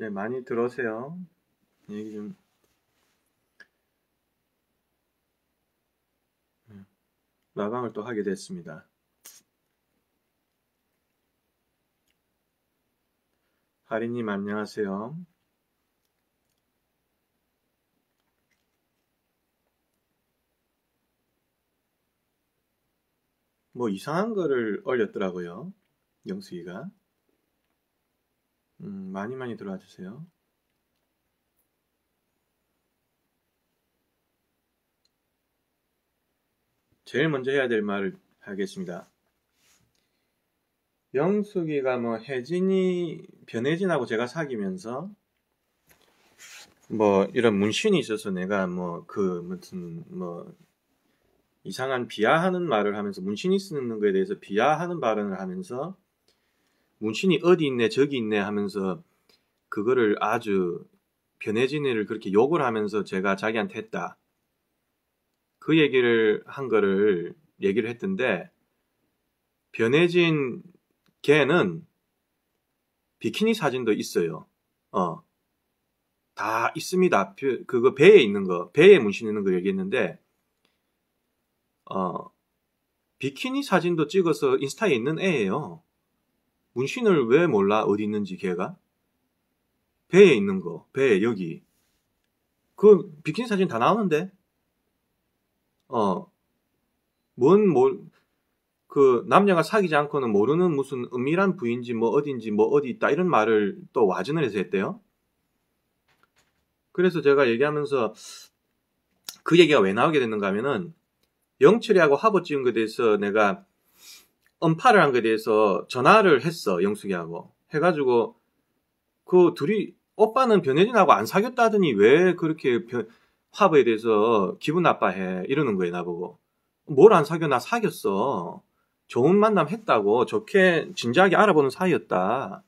예, 많이 들어오세요. 얘기 좀. 라방을 예, 또 하게 됐습니다. 하리님 안녕하세요. 뭐 이상한 거를 올렸더라고요. 영숙이가. 음, 많이 많이 들어와 주세요. 제일 먼저 해야 될 말을 하겠습니다. 영숙이가 뭐 혜진이 변혜진하고 제가 사귀면서 뭐 이런 문신이 있어서 내가 뭐 그 무슨 뭐 이상한 비하하는 말을 하면서 문신이 쓰는 거에 대해서 비하하는 발언을 하면서 문신이 어디 있네 저기 있네 하면서 그거를 아주 변해진 일을 그렇게 욕을 하면서 제가 자기한테 했다. 그 얘기를 한 거를 얘기를 했던데 변해진 걔는 비키니 사진도 있어요. 어. 다 있습니다. 그거 배에 있는 거, 배에 문신 있는 거 얘기했는데, 어, 비키니 사진도 찍어서 인스타에 있는 애예요. 문신을 왜 몰라? 어디 있는지 걔가? 배에 있는 거. 배 여기. 그 비키니 사진 다 나오는데. 어. 뭔뭘그 남녀가 사귀지 않고는 모르는 무슨 은밀한 부인지 뭐 어딘지 뭐 어디 있다 이런 말을 또 와전을 해서 했대요. 그래서 제가 얘기하면서 그 얘기가 왜 나오게 됐는가 하면은 영철이하고 화보 찍은 거에 대해서 내가 언파를 한 거에 대해서 전화를 했어 영숙이하고 해가지고 그 둘이 오빠는 변혜진하고 안 사귀었다더니 왜 그렇게 변, 화보에 대해서 기분 나빠해 이러는 거예요 나보고 뭘 안 사귀어 나 사귀었어 좋은 만남 했다고 좋게 진지하게 알아보는 사이였다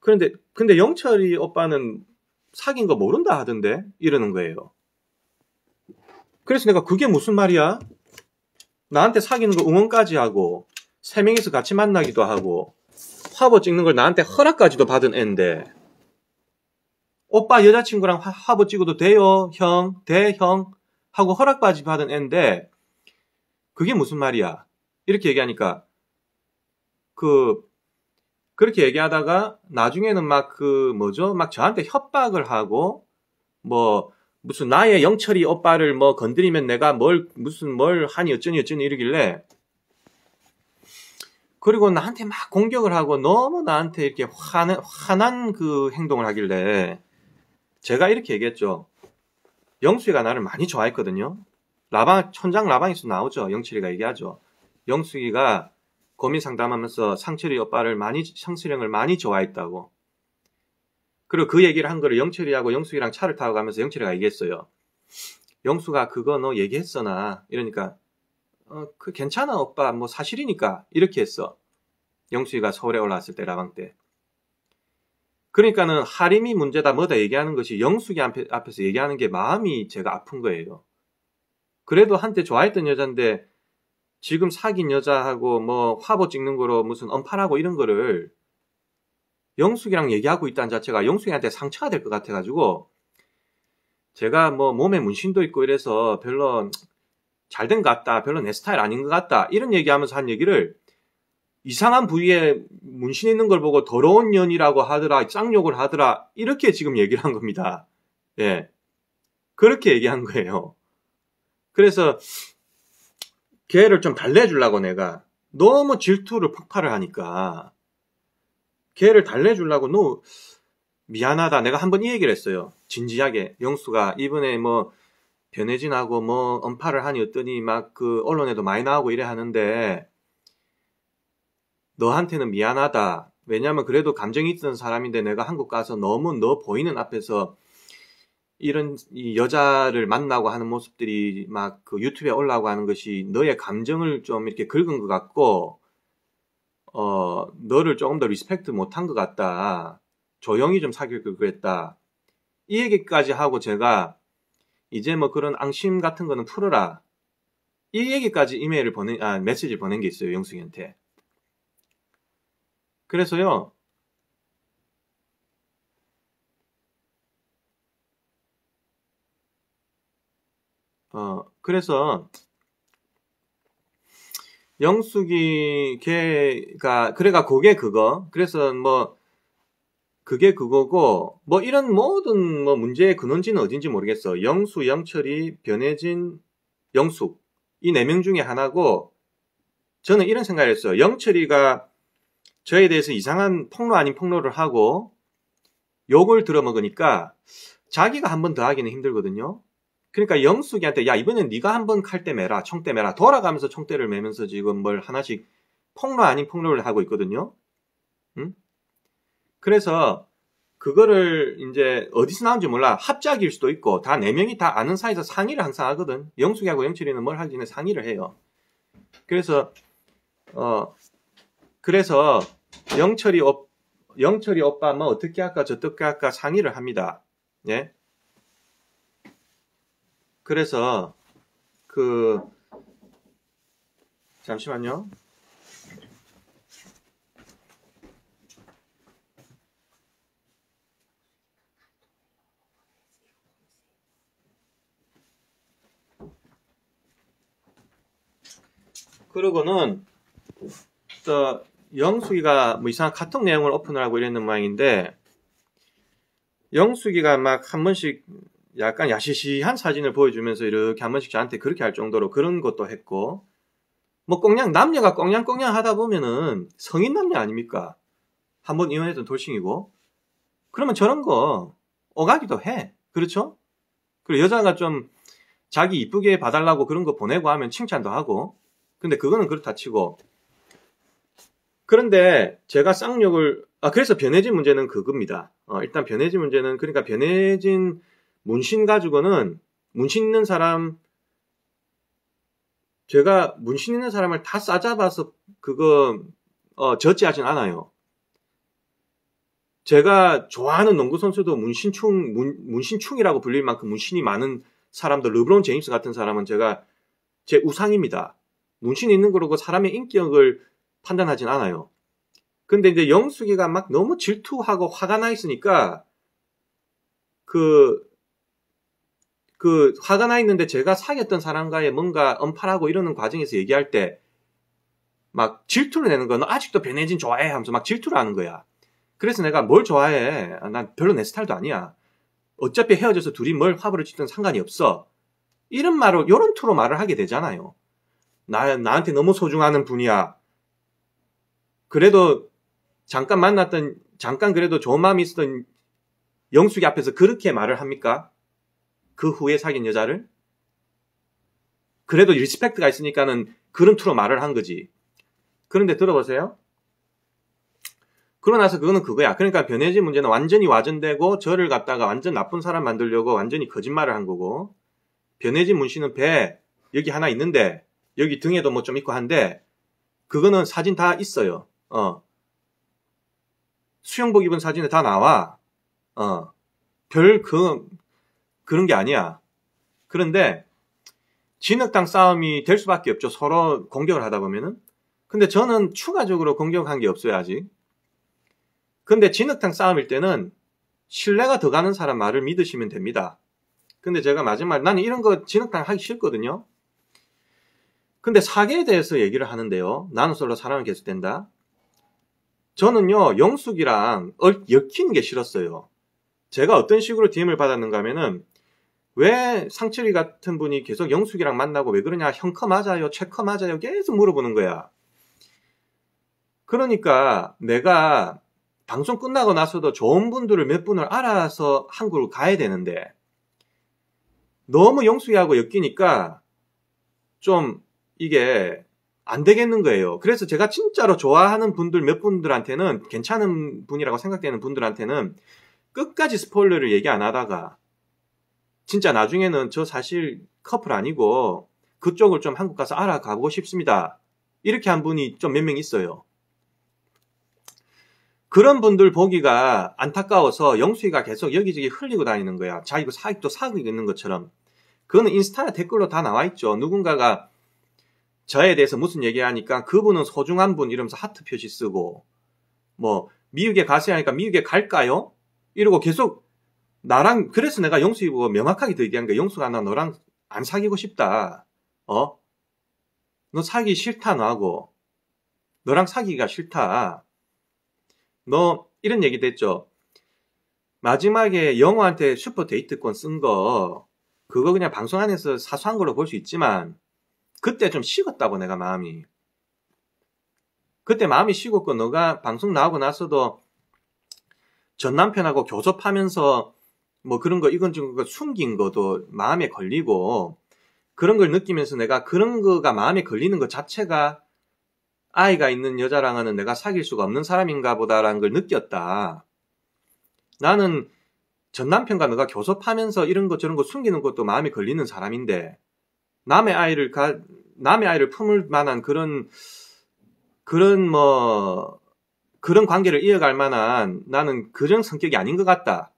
그런데 근데 영철이 오빠는 사귄 거 모른다 하던데 이러는 거예요 그래서 내가 그게 무슨 말이야 나한테 사귀는 거 응원까지 하고 세 명이서 같이 만나기도 하고 화보 찍는 걸 나한테 허락까지도 받은 앤데 오빠 여자친구랑 화, 보 찍어도 돼요 형 대형 하고 허락까지 받은 앤데 그게 무슨 말이야 이렇게 얘기하니까 그 그렇게 얘기하다가 나중에는 막 그 뭐죠 막 저한테 협박을 하고 뭐 무슨 나의 영철이 오빠를 뭐 건드리면 내가 뭘 무슨 뭘 하니 어쩌니 어쩌니 이러길래 그리고 나한테 막 공격을 하고 너무 나한테 이렇게 화난 화난 그 행동을 하길래 제가 이렇게 얘기했죠. 영수이가 나를 많이 좋아했거든요. 라방 천장 라방에서 나오죠. 영철이가 얘기하죠. 영수이가 고민 상담하면서 상철이 오빠를 많이 상철이 형을 많이 좋아했다고. 그리고 그 얘기를 한 거를 영철이하고 영숙이랑 차를 타고 가면서 영철이가 얘기했어요. 영수가 그거 너 얘기했어나 이러니까 어, 그 괜찮아 오빠 뭐 사실이니까 이렇게 했어. 영수이가 서울에 올라왔을 때 라방 때. 그러니까는 하림이 문제다 뭐다 얘기하는 것이 영숙이 앞에서 얘기하는 게 마음이 제가 아픈 거예요. 그래도 한때 좋아했던 여잔데 지금 사귄 여자하고 뭐 화보 찍는 거로 무슨 언팔하고 이런 거를 영숙이랑 얘기하고 있다는 자체가 영숙이한테 상처가 될 것 같아가지고 제가 뭐 몸에 문신도 있고 이래서 별로 잘 된 것 같다, 별로 내 스타일 아닌 것 같다 이런 얘기하면서 한 얘기를 이상한 부위에 문신 있는 걸 보고 더러운 년이라고 하더라, 쌍욕을 하더라 이렇게 지금 얘기를 한 겁니다. 예, 그렇게 얘기한 거예요. 그래서 걔를 좀 달래주려고 내가 너무 질투를 폭발을 하니까 걔를 달래주려고 노 미안하다 내가 한번 이 얘기를 했어요 진지하게 영수가 이번에 뭐 변해진하고 뭐 언파를 하니 어떠니 막 그 언론에도 많이 나오고 이래 하는데 너한테는 미안하다 왜냐면 그래도 감정이 있던 사람인데 내가 한국 가서 너무 너 보이는 앞에서 이런 여자를 만나고 하는 모습들이 막 그 유튜브에 올라오고 하는 것이 너의 감정을 좀 이렇게 긁은 것 같고 어, 너를 조금 더 리스펙트 못한 것 같다. 조용히 좀 사귈 걸 그랬다. 이 얘기까지 하고 제가 이제 뭐 그런 앙심 같은 거는 풀어라. 이 얘기까지 이메일을 보내 아, 메시지 보낸 게 있어요, 영숙이한테. 그래서요, 어, 그래서 영숙이 걔가 그러니까, 그래가 그게 그거. 그래서 뭐 그게 그거고 뭐 이런 모든 뭐 문제의 근원지는 어딘지 모르겠어. 영수, 영철이, 변해진 영숙 이 네 명 중에 하나고 저는 이런 생각을 했어요. 영철이가 저에 대해서 이상한 폭로 아닌 폭로를 하고 욕을 들어먹으니까 자기가 한 번 더 하기는 힘들거든요. 그러니까 영숙이한테 야 이번엔 네가 한번 칼대 매라 총대 매라 돌아가면서 총대를 매면서 지금 뭘 하나씩 폭로 아닌 폭로를 하고 있거든요. 응? 그래서 그거를 이제 어디서 나온지 몰라 합작일 수도 있고 다 네 명이 다 아는 사이에서 상의를 항상 하거든. 영숙이하고 영철이는 뭘 하기 전에 상의를 해요. 그래서 어 그래서 영철이 영철이 오빠 뭐 어떻게 할까 저떻게 어 할까 상의를 합니다. 예. 그래서 그 잠시만요. 그러고는 저 영숙이가 뭐 이상한 카톡 내용을 오픈을 하고 이랬는 모양인데 영숙이가 막 한 번씩 약간 야시시한 사진을 보여주면서 이렇게 한 번씩 저한테 그렇게 할 정도로 그런 것도 했고 뭐 꽁냥 남녀가 꽁냥꽁냥 하다 보면은 성인 남녀 아닙니까? 한번 이혼했던 돌싱이고 그러면 저런 거 오가기도 해 그렇죠? 그리고 여자가 좀 자기 이쁘게 봐달라고 그런 거 보내고 하면 칭찬도 하고 근데 그거는 그렇다 치고 그런데 제가 쌍욕을 아 그래서 변해진 문제는 그겁니다. 어, 일단 변해진 문제는 그러니까 변해진 문신 가지고는 문신 있는 사람 제가 문신 있는 사람을 다 싸잡아서 그거 어, 저지하진 않아요. 제가 좋아하는 농구 선수도 문신충 문, 신충이라고 불릴 만큼 문신이 많은 사람들 르브론 제임스 같은 사람은 제가 제 우상입니다. 문신 있는 거로 사람의 인격을 판단하진 않아요. 근데 이제 영숙이가 막 너무 질투하고 화가 나 있으니까 그그 화가 나 있는데 제가 사귀었던 사람과의 뭔가 언팔하고 이러는 과정에서 얘기할 때 막 질투를 내는 거야. 너 아직도 변혜진 좋아해 하면서 막 질투를 하는 거야. 그래서 내가 뭘 좋아해? 아, 난 별로 내 스타일도 아니야. 어차피 헤어져서 둘이 뭘 화보를 찍든 상관이 없어. 이런 말을 요런 투로 말을 하게 되잖아요. 나 나한테 너무 소중하는 분이야. 그래도 잠깐 만났던 잠깐 그래도 좋은 마음이 있었던 영숙이 앞에서 그렇게 말을 합니까? 그 후에 사귄 여자를 그래도 리스펙트가 있으니까는 그런 투로 말을 한 거지. 그런데 들어보세요. 그러나서 그거는 그거야. 그러니까 변해진 문제는 완전히 와전되고 저를 갖다가 완전 나쁜 사람 만들려고 완전히 거짓말을 한 거고 변해진 문신은 배 여기 하나 있는데 여기 등에도 뭐 좀 있고 한데 그거는 사진 다 있어요. 어. 수영복 입은 사진에 다 나와. 어. 별그 그런 게 아니야. 그런데 진흙탕 싸움이 될 수밖에 없죠. 서로 공격을 하다 보면은. 근데 저는 추가적으로 공격한 게 없어요, 아직. 근데 진흙탕 싸움일 때는 신뢰가 더 가는 사람 말을 믿으시면 됩니다. 근데 제가 마지막에 나는 이런 거 진흙탕 하기 싫거든요. 근데 사계에 대해서 얘기를 하는데요. 나노솔로 사랑을 계속된다. 저는요, 영숙이랑 얽힌 게 싫었어요. 제가 어떤 식으로 DM을 받았는가 하면은 왜 상철이 같은 분이 계속 영숙이랑 만나고 왜 그러냐 형커 맞아요 최커 맞아요 계속 물어보는 거야 그러니까 내가 방송 끝나고 나서도 좋은 분들을 몇 분을 알아서 한국을 가야 되는데 너무 영숙이하고 엮이니까 좀 이게 안 되겠는 거예요. 그래서 제가 진짜로 좋아하는 분들 몇 분들한테는 괜찮은 분이라고 생각되는 분들한테는 끝까지 스포일러를 얘기 안 하다가 진짜 나중에는 저 사실 커플 아니고 그쪽을 좀 한국 가서 알아가고 싶습니다. 이렇게 한 분이 좀 몇 명 있어요. 그런 분들 보기가 안타까워서 영수이가 계속 여기저기 흘리고 다니는 거야. 자기가 사익도 사고 있는 것처럼. 그거는 인스타 댓글로 다 나와 있죠. 누군가가 저에 대해서 무슨 얘기하니까 그분은 소중한 분 이러면서 하트 표시 쓰고 뭐 미국에 가세요 하니까 미국에 갈까요? 이러고 계속 나랑 그래서 내가 영수이 보고 명확하게 더 얘기한 게 영수가 나 너랑 안 사귀고 싶다. 어? 너 사귀기 싫다 너하고 너랑 사귀기가 싫다. 너 이런 얘기 됐죠. 마지막에 영호한테 슈퍼 데이트권 쓴 거 그거 그냥 방송 안에서 사소한 걸로 볼 수 있지만 그때 좀 식었다고 내가 마음이. 그때 마음이 식었고 너가 방송 나오고 나서도 전 남편하고 교섭하면서 뭐 그런 거 이건 좀 숨긴 거도 마음에 걸리고 그런 걸 느끼면서 내가 그런 거가 마음에 걸리는 것 자체가 아이가 있는 여자랑은 내가 사귈 수가 없는 사람인가 보다라는 걸 느꼈다. 나는 전 남편과 내가 교섭하면서 이런 것 저런 것 숨기는 것도 마음에 걸리는 사람인데 남의 아이를 가, 남의 아이를 품을 만한 그런 그런 뭐 그런 관계를 이어갈 만한 나는 그런 성격이 아닌 것 같다.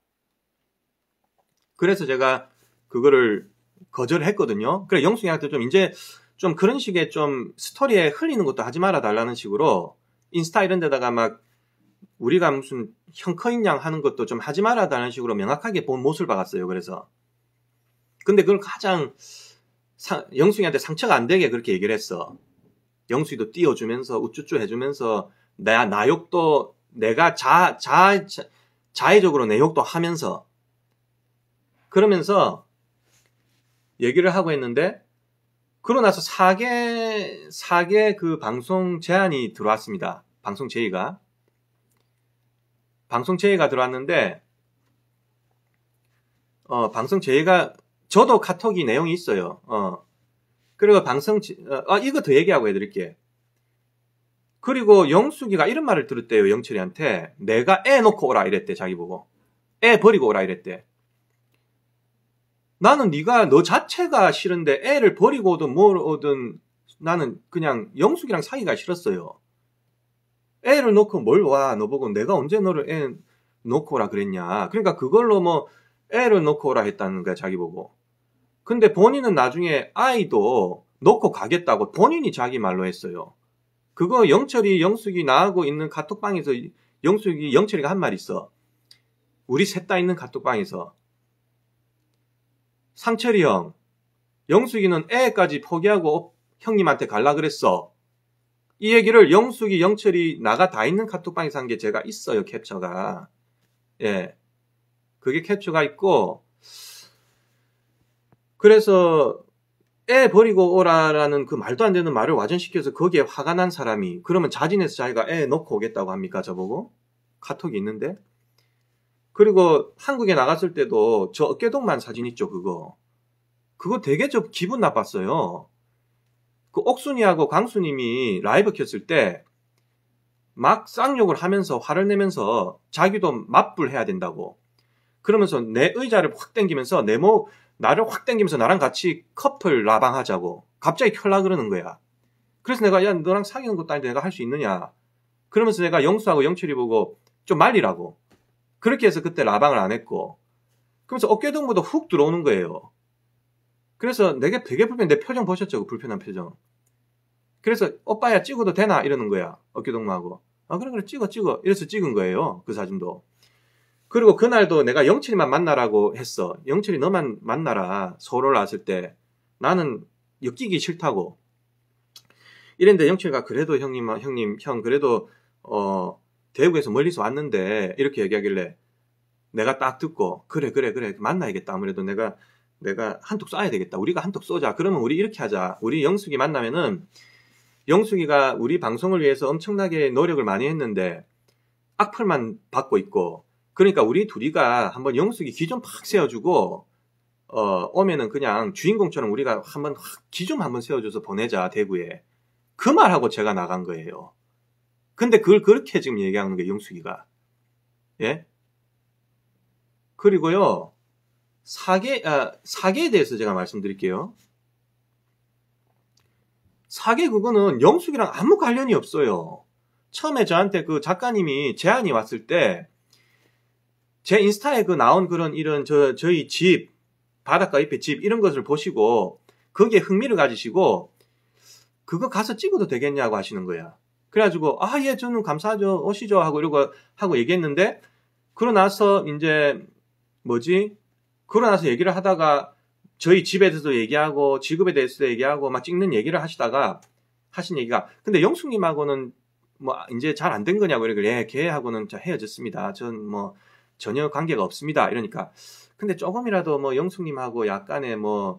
그래서 제가 그거를 거절했거든요. 그래 영숙이한테 좀 이제 좀 그런 식의 좀 스토리에 흘리는 것도 하지 말아 달라는 식으로 인스타 이런 데다가 막 우리가 무슨 형커인 양 하는 것도 좀 하지 말아 달라는 식으로 명확하게 본모습을 박았어요. 그래서 근데 그걸 가장 영숙이한테 상처가 안 되게 그렇게 얘기를 했어. 영숙이도 띄워주면서 우쭈쭈 해주면서 나, 나 욕도 내가 자, 자, 자, 자의적으로 내 욕도 하면서 그러면서 얘기를 하고 있는데 그러고 나서 4개 4개 그 방송 제안이 들어왔습니다. 방송 제의가 방송 제의가 들어왔는데 어, 방송 제의가 저도 카톡이 내용이 있어요. 어. 그리고 방송 제, 어, 아, 이거 더 얘기하고 해드릴게. 그리고 영숙이가 이런 말을 들었대요 영철이한테 내가 애 놓고 오라 이랬대 자기 보고 애 버리고 오라 이랬대. 나는 네가 너 자체가 싫은데 애를 버리고 오든 뭘 오든 나는 그냥 영숙이랑 사귀가 싫었어요. 애를 놓고 뭘 와, 너보고 내가 언제 너를 애 놓고 오라 그랬냐. 그러니까 그걸로 뭐 애를 놓고 오라 했다는 거야, 자기 보고. 근데 본인은 나중에 아이도 놓고 가겠다고 본인이 자기 말로 했어요. 그거 영철이, 영숙이 나하고 있는 카톡방에서 영숙이, 영철이가 한 말 있어. 우리 셋 다 있는 카톡방에서. 상철이 형, 영숙이는 애까지 포기하고 형님한테 갈라 그랬어. 이 얘기를 영숙이, 영철이 나가 다 있는 카톡방에서 한 게 제가 있어요, 캡처가. 예. 그게 캡처가 있고, 그래서 애 버리고 오라라는 그 말도 안 되는 말을 와전시켜서 거기에 화가 난 사람이 그러면 자진해서 자기가 애 놓고 오겠다고 합니까 저보고? 카톡이 있는데? 그리고 한국에 나갔을 때도 저 어깨동만 사진 있죠, 그거. 그거 되게 좀 기분 나빴어요. 그 옥순이하고 강수님이 라이브 켰을 때 막 쌍욕을 하면서 화를 내면서 자기도 맞불 해야 된다고. 그러면서 내 의자를 확 당기면서 내모 나를 확 당기면서 나랑 같이 커플 라방하자고. 갑자기 켤라 그러는 거야. 그래서 내가 야 너랑 사귀는 것도 아닌데 내가 할 수 있느냐. 그러면서 내가 영수하고 영철이 보고 좀 말리라고. 그렇게 해서 그때 라방을 안 했고. 그러면서 어깨동무도 훅 들어오는 거예요. 그래서 내게 되게 불편해. 내 표정 보셨죠? 그 불편한 표정. 그래서 오빠야 찍어도 되나? 이러는 거야. 어깨동무하고. 아 그래 그래 찍어 찍어. 이래서 찍은 거예요. 그 사진도. 그리고 그날도 내가 영철이만 만나라고 했어. 영철이 너만 만나라. 서울을 왔을 때 나는 엮이기 싫다고. 이랬는데 영철이가 그래도 형님 형님 형 그래도 어 대구에서 멀리서 왔는데 이렇게 얘기하길래 내가 딱 듣고 그래 그래 그래 만나야겠다 아무래도 내가 내가 한 턱 쏴야 되겠다 우리가 한 턱 쏘자 그러면 우리 이렇게 하자 우리 영숙이 만나면은 영숙이가 우리 방송을 위해서 엄청나게 노력을 많이 했는데 악플만 받고 있고 그러니까 우리 둘이가 한번 영숙이 기 좀 팍 세워주고 어 오면은 그냥 주인공처럼 우리가 한번 확 기 좀 한번 세워줘서 보내자 대구에 그 말하고 제가 나간 거예요. 근데 그걸 그렇게 지금 얘기하는 게 영숙이가. 예? 그리고요, 사계, 아, 사계에 대해서 제가 말씀드릴게요. 사계 그거는 영숙이랑 아무 관련이 없어요. 처음에 저한테 그 작가님이 제안이 왔을 때, 제 인스타에 그 나온 그런 이런 저, 저희 집, 바닷가 옆에 집 이런 것을 보시고, 거기에 흥미를 가지시고, 그거 가서 찍어도 되겠냐고 하시는 거야. 그래가지고 아 예 저는 감사하죠 오시죠 하고 이러고 하고 얘기했는데 그러고 나서 이제 뭐지 그러고 나서 얘기를 하다가 저희 집에 대해서도 얘기하고 직업에 대해서도 얘기하고 막 찍는 얘기를 하시다가 하신 얘기가 근데 영숙님하고는 뭐 이제 잘 안 된 거냐고 이러길 예 걔하고는 헤어졌습니다 전 뭐 전혀 관계가 없습니다 이러니까 근데 조금이라도 뭐 영숙님하고 약간의 뭐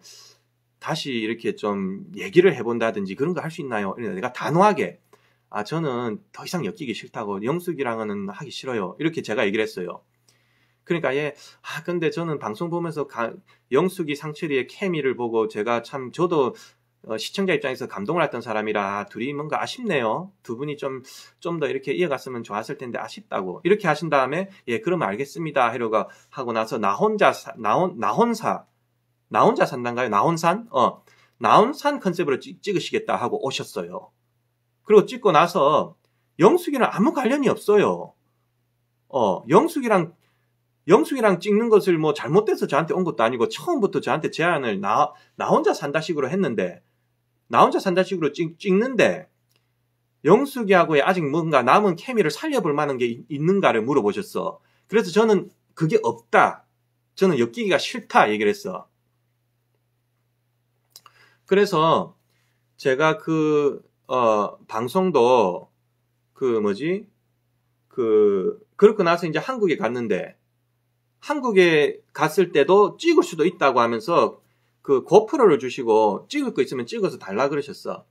다시 이렇게 좀 얘기를 해본다든지 그런 거 할 수 있나요? 이러니까 내가 단호하게 아, 저는 더 이상 엮이기 싫다고, 영숙이랑은 하기 싫어요. 이렇게 제가 얘기를 했어요. 그러니까 얘, 예, 아, 근데 저는 방송 보면서 가, 영숙이 상철이의 케미를 보고 제가 참, 저도 어, 시청자 입장에서 감동을 했던 사람이라 아, 둘이 뭔가 아쉽네요. 두 분이 좀, 좀 더 이렇게 이어갔으면 좋았을 텐데 아쉽다고. 이렇게 하신 다음에, 예, 그럼 알겠습니다. 해로가 하고 나서 나 혼자, 사, 나, 나 혼사, 나 혼자 산단가요? 나 혼산? 어. 나 혼산 컨셉으로 찍, 찍으시겠다 하고 오셨어요. 그리고 찍고 나서 영숙이랑 아무 관련이 없어요. 어, 영숙이랑 영숙이랑 찍는 것을 뭐 잘못돼서 저한테 온 것도 아니고 처음부터 저한테 제안을 나, 나 혼자 산다식으로 했는데 나 혼자 산다식으로 찍, 찍는데 영숙이하고의 아직 뭔가 남은 케미를 살려볼 만한 게 있는가를 물어보셨어. 그래서 저는 그게 없다. 저는 엮이기가 싫다 얘기를 했어. 그래서 제가 그 어, 방송도 그 뭐지 그 그렇고 나서 이제 한국에 갔는데 한국에 갔을 때도 찍을 수도 있다고 하면서 그 고프로를 주시고 찍을 거 있으면 찍어서 달라 그러셨어.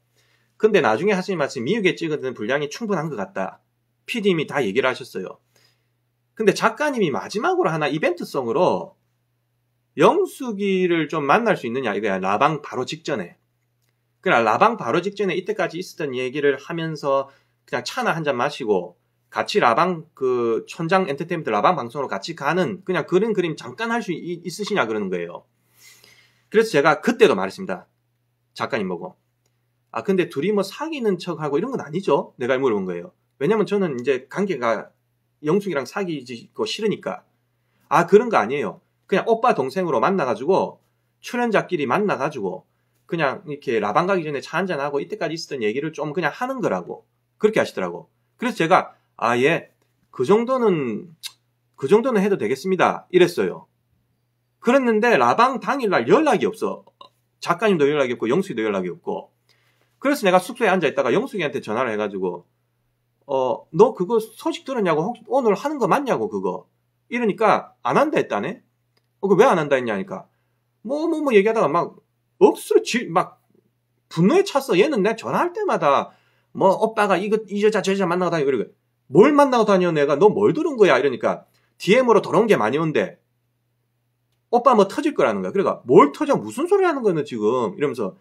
근데 나중에 하시는 말씀 미국에 찍은 분량이 충분한 것 같다. PD님이 다 얘기를 하셨어요. 근데 작가님이 마지막으로 하나 이벤트성으로 영숙이를 좀 만날 수 있느냐 이거야 라방 바로 직전에 그냥 라방 바로 직전에 이때까지 있었던 얘기를 하면서 그냥 차나 한 잔 마시고 같이 라방 그 천장 엔터테인먼트 라방 방송으로 같이 가는 그냥 그런 그림 잠깐 할 수 있으시냐 그러는 거예요. 그래서 제가 그때도 말했습니다. 작가님 보고. 아 근데 둘이 뭐 사귀는 척하고 이런 건 아니죠? 내가 물어본 거예요. 왜냐면 저는 이제 관계가 영숙이랑 사귀고 싫으니까. 아 그런 거 아니에요. 그냥 오빠 동생으로 만나가지고 출연자끼리 만나가지고 그냥 이렇게 라방 가기 전에 차 한잔 하고 이때까지 있었던 얘기를 좀 그냥 하는 거라고 그렇게 하시더라고. 그래서 제가 아예 그 정도는 그 정도는 해도 되겠습니다. 이랬어요. 그랬는데 라방 당일날 연락이 없어. 작가님도 연락이 없고 영숙이도 연락이 없고. 그래서 내가 숙소에 앉아 있다가 영숙이한테 전화를 해가지고 어너 그거 소식 들었냐고 혹시 오늘 하는 거 맞냐고 그거 이러니까 안 한다 했다네. 어, 그왜안 한다 했냐니까. 뭐, 뭐, 뭐 얘기하다가 막 억수로 지, 막 분노에 찼어. 얘는 내가 전화할 때마다 뭐 오빠가 이거 이 여자 저 여자 만나고 다니고 이러고 뭘 만나고 다녀 내가 너 뭘 들은 거야 이러니까 DM으로 더러운 게 많이 온대. 오빠 뭐 터질 거라는 거야. 그러니까 뭘 터져 무슨 소리 하는 거는 지금 이러면서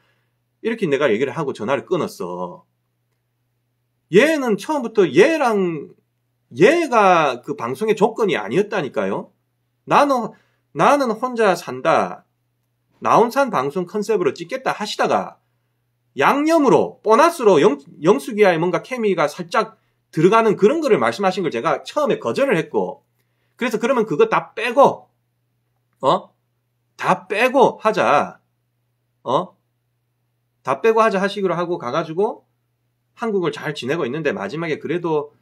이렇게 내가 얘기를 하고 전화를 끊었어. 얘는 처음부터 얘랑 얘가 그 방송의 조건이 아니었다니까요. 나는 나는 혼자 산다. 나온산 방송 컨셉으로 찍겠다 하시다가 양념으로 보너스로 영, 수기와의 뭔가 케미가 살짝 들어가는 그런 거를 말씀하신 걸 제가 처음에 거절을 했고 그래서 그러면 그거 다 빼고 어? 다 빼고 하자 어? 다 빼고 하자 하시기로 하고 가가지고 한국을 잘 지내고 있는데 마지막에 그래도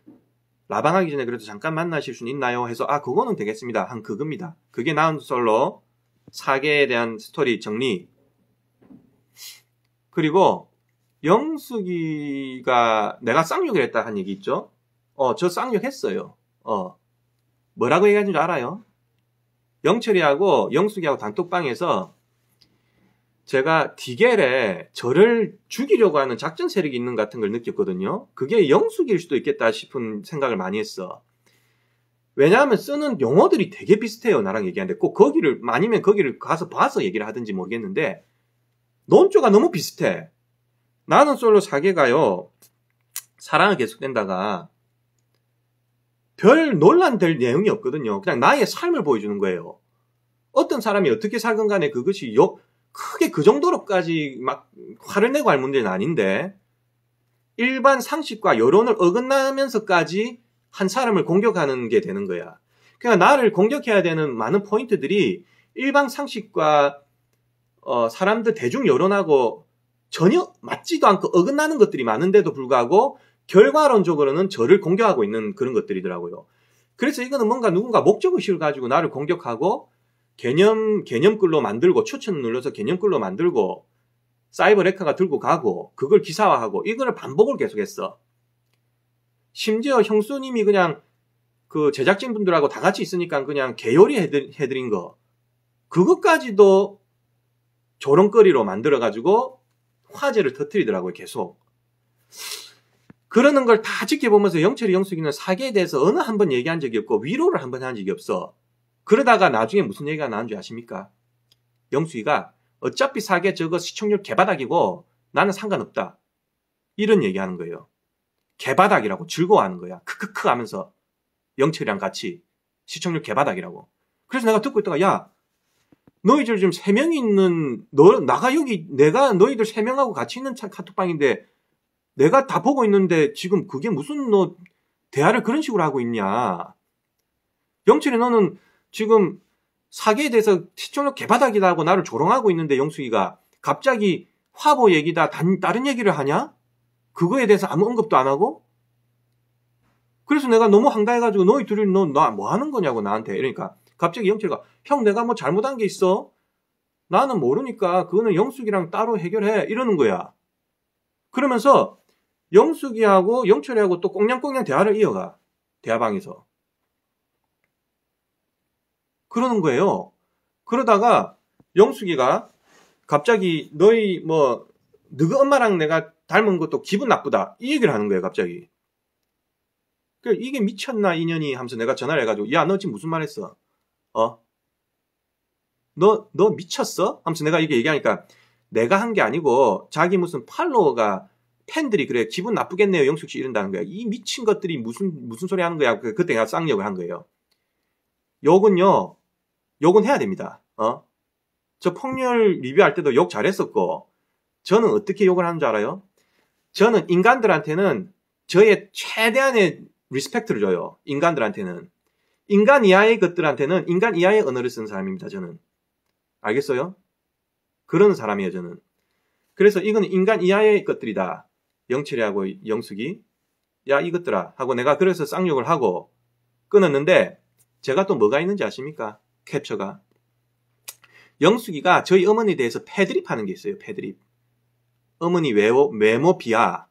라방하기 전에 그래도 잠깐 만나실 수 있나요? 해서 아 그거는 되겠습니다 한 그겁니다 그게 나온 솔로 사계에 대한 스토리 정리. 그리고 영숙이가 내가 쌍욕을 했다 한 얘기 있죠? 어, 저 쌍욕했어요. 어. 뭐라고 얘기하는 줄 알아요? 영철이하고 영숙이하고 단톡방에서 제가 디겔에 저를 죽이려고 하는 작전 세력이 있는 것 같은 걸 느꼈거든요. 그게 영숙일 수도 있겠다 싶은 생각을 많이 했어. 왜냐하면 쓰는 용어들이 되게 비슷해요. 나랑 얘기하는데 꼭 거기를 그 아니면 거기를 그 가서 봐서 얘기를 하든지 모르겠는데 논조가 너무 비슷해. 나는 솔로 사계가요. 사랑은 계속된다가 별 논란될 내용이 없거든요. 그냥 나의 삶을 보여주는 거예요. 어떤 사람이 어떻게 살건 간에 그것이 욕, 크게 그 정도로까지 막 화를 내고 할 문제는 아닌데, 일반 상식과 여론을 어긋나면서까지 한 사람을 공격하는 게 되는 거야. 그러니까 나를 공격해야 되는 많은 포인트들이 일방 상식과 어, 사람들 대중 여론하고 전혀 맞지도 않고 어긋나는 것들이 많은데도 불구하고 결과론적으로는 저를 공격하고 있는 그런 것들이더라고요. 그래서 이거는 뭔가 누군가 목적의식을 가지고 나를 공격하고 개념, 개념글로 만들고 추천 눌러서 개념글로 만들고 사이버 레카가 들고 가고 그걸 기사화하고 이거를 반복을 계속했어. 심지어 형수님이 그냥 그 제작진 분들하고 다 같이 있으니까 그냥 개요리 해드, 린거 그것까지도 조롱거리로 만들어가지고 화제를 터뜨리더라고요 계속 그러는 걸 다 지켜보면서 영철이 영숙이는 사기에 대해서 어느 한 번 얘기한 적이 없고 위로를 한 번 한 적이 없어 그러다가 나중에 무슨 얘기가 나온 줄 아십니까? 영숙이가 어차피 사계 저거 시청률 개바닥이고 나는 상관없다. 이런 얘기하는 거예요. 개바닥이라고 즐거워하는 거야. 크크크 하면서 영철이랑 같이 시청률 개바닥이라고. 그래서 내가 듣고 있다가 야 너희들 지금 세 명이 있는 너 나가 여기 내가 너희들 세 명하고 같이 있는 차, 카톡방인데 내가 다 보고 있는데 지금 그게 무슨 너 대화를 그런 식으로 하고 있냐. 영철이 너는 지금 사기에 대해서 시청률 개바닥이다 하고 나를 조롱하고 있는데 영숙이가 갑자기 화보 얘기다 단, 다른 얘기를 하냐? 그거에 대해서 아무 언급도 안 하고 그래서 내가 너무 황당해가지고 너희 둘이 너나뭐 하는 거냐고 나한테 이러니까 갑자기 영철이가 형 내가 뭐 잘못한 게 있어 나는 모르니까 그거는 영숙이랑 따로 해결해 이러는 거야 그러면서 영숙이하고 영철이하고 또 꽁냥꽁냥 대화를 이어가 대화방에서 그러는 거예요 그러다가 영숙이가 갑자기 너희 뭐 너희 엄마랑 내가 닮은 것도 기분 나쁘다. 이 얘기를 하는 거예요, 갑자기. 그 이게 미쳤나 인연이 하면서 내가 전화를 해가지고 야 너 지금 무슨 말 했어? 어? 너 너 미쳤어? 하면서 내가 이게 얘기하니까 내가 한 게 아니고 자기 무슨 팔로워가 팬들이 그래 기분 나쁘겠네요 영숙 씨 이런다는 거야 이 미친 것들이 무슨 무슨 소리 하는 거야 그, 그때 내가 쌍욕을 한 거예요 욕은요 욕은 해야 됩니다 어? 저 폭렬 리뷰할 때도 욕 잘했었고 저는 어떻게 욕을 하는 줄 알아요? 저는 인간들한테는 저의 최대한의 리스펙트를 줘요. 인간들한테는. 인간 이하의 것들한테는 인간 이하의 언어를 쓰는 사람입니다. 저는. 알겠어요? 그런 사람이에요. 저는. 그래서 이건 인간 이하의 것들이다. 영철이하고 영숙이. 야 이것들아 하고 내가 그래서 쌍욕을 하고 끊었는데 제가 또 뭐가 있는지 아십니까? 캡처가. 영숙이가 저희 어머니에 대해서 패드립 하는 게 있어요. 패드립. 어머니 외모, 외모 비하,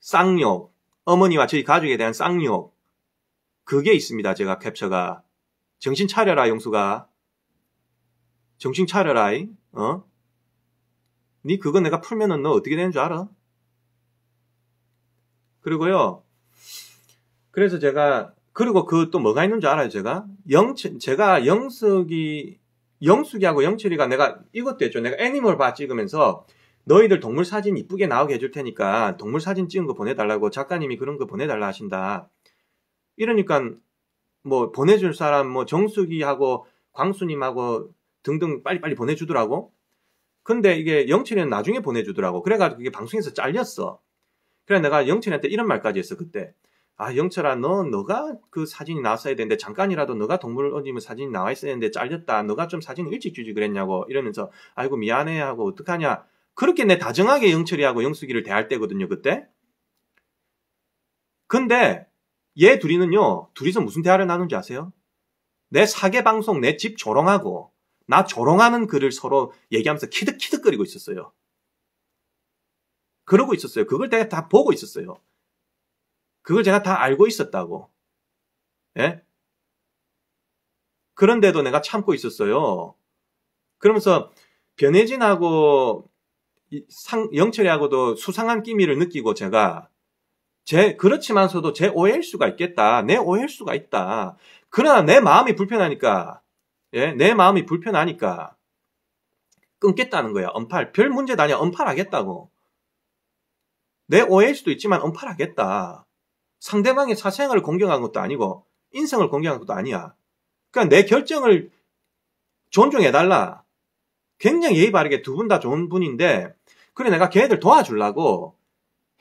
쌍욕, 어머니와 저희 가족에 대한 쌍욕, 그게 있습니다. 제가 캡처가. 정신 차려라, 용수가. 정신 차려라, 이. 어? 니 그거 내가 풀면은 너 어떻게 되는 줄 알아? 그리고요. 그래서 제가 그리고 그 또 뭐가 있는 줄 알아요, 제가? 영 제가 영숙이 영숙이하고 영철이가 내가 이것도 했죠. 내가 애니멀 바 찍으면서 너희들 동물 사진 이쁘게 나오게 해줄 테니까 동물 사진 찍은 거 보내달라고 작가님이 그런 거 보내달라 하신다. 이러니까 뭐 보내줄 사람 뭐 정수기하고 광수님하고 등등 빨리빨리 보내주더라고. 근데 이게 영철이는 나중에 보내주더라고. 그래가지고 그게 방송에서 잘렸어. 그래 내가 영철이한테 이런 말까지 했어 그때. 아 영철아 너 너가 그 사진이 나왔어야 되는데 잠깐이라도 너가 동물원님 사진이 나와 있어야 되는데 잘렸다. 너가 좀 사진 일찍 주지 그랬냐고 이러면서 아이고 미안해 하고 어떡하냐. 그렇게 내 다정하게 영철이하고 영숙이를 대할 때거든요, 그때. 근데 얘 둘이는요, 둘이서 무슨 대화를 나눈지 아세요? 내 사계 방송, 내 집 조롱하고 나 조롱하는 글을 서로 얘기하면서 키득키득거리고 있었어요. 그러고 있었어요. 그걸 내가 다 보고 있었어요. 그걸 제가 다 알고 있었다고. 예? 그런데도 내가 참고 있었어요. 그러면서 변혜진하고 상, 영철이하고도 수상한 끼미를 느끼고 제가 제 그렇지만서도 제 오해일 수가 있겠다. 내 오해일 수가 있다. 그러나 내 마음이 불편하니까 예, 내 마음이 불편하니까 끊겠다는 거야. 엄팔별문제다 아니야. 팔하겠다고내 오해일 수도 있지만 엄팔하겠다 상대방의 사생활을 공경한 것도 아니고 인성을 공경한 것도 아니야. 그러니까 내 결정을 존중해달라. 굉장히 예의 바르게 두 분 다 좋은 분인데 그래 내가 걔네들 도와주려고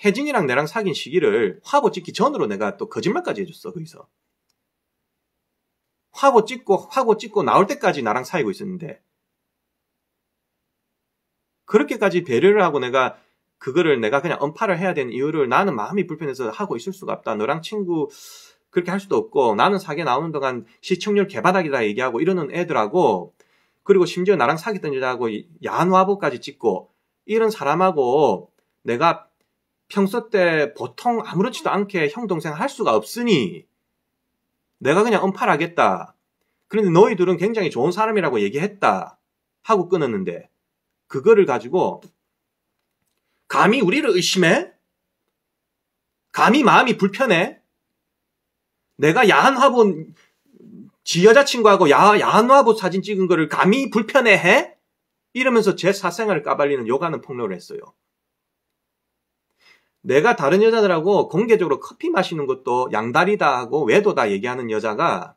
혜진이랑 내랑 사귄 시기를 화보 찍기 전으로 내가 또 거짓말까지 해줬어 거기서 화보 찍고 화보 찍고 나올 때까지 나랑 사귀고 있었는데 그렇게까지 배려를 하고 내가 그거를 내가 그냥 언파를 해야 되는 이유를 나는 마음이 불편해서 하고 있을 수가 없다. 너랑 친구 그렇게 할 수도 없고 나는 사귀어 나오는 동안 시청률 개바닥이다 얘기하고 이러는 애들하고 그리고 심지어 나랑 사귀던 일자하고 야한 화보까지 찍고 이런 사람하고 내가 평소 때 보통 아무렇지도 음. 않게 형 동생 할 수가 없으니 내가 그냥 언팔하겠다. 그런데 너희들은 굉장히 좋은 사람이라고 얘기했다. 하고 끊었는데 그거를 가지고 감히 우리를 의심해? 감히 마음이 불편해? 내가 야한 화분 지 여자친구하고 야, 야한 화분 사진 찍은 거를 감히 불편해해? 이러면서 제 사생활을 까발리는 요가는 폭로를 했어요. 내가 다른 여자들하고 공개적으로 커피 마시는 것도 양다리다 하고 외도다 얘기하는 여자가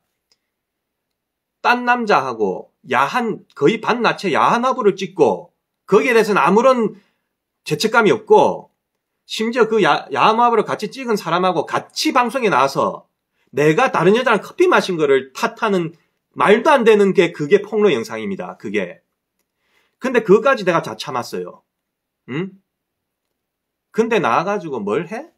딴 남자하고 야한 거의 반나체 야한 화보를 찍고 거기에 대해서는 아무런 죄책감이 없고 심지어 그 야, 야한 화보를 같이 찍은 사람하고 같이 방송에 나와서 내가 다른 여자랑 커피 마신 거를 탓하는 말도 안 되는 게 그게 폭로 영상입니다. 그게 근데 그까지 내가 다 참았어요. 응? 근데 나와가지고 뭘 해?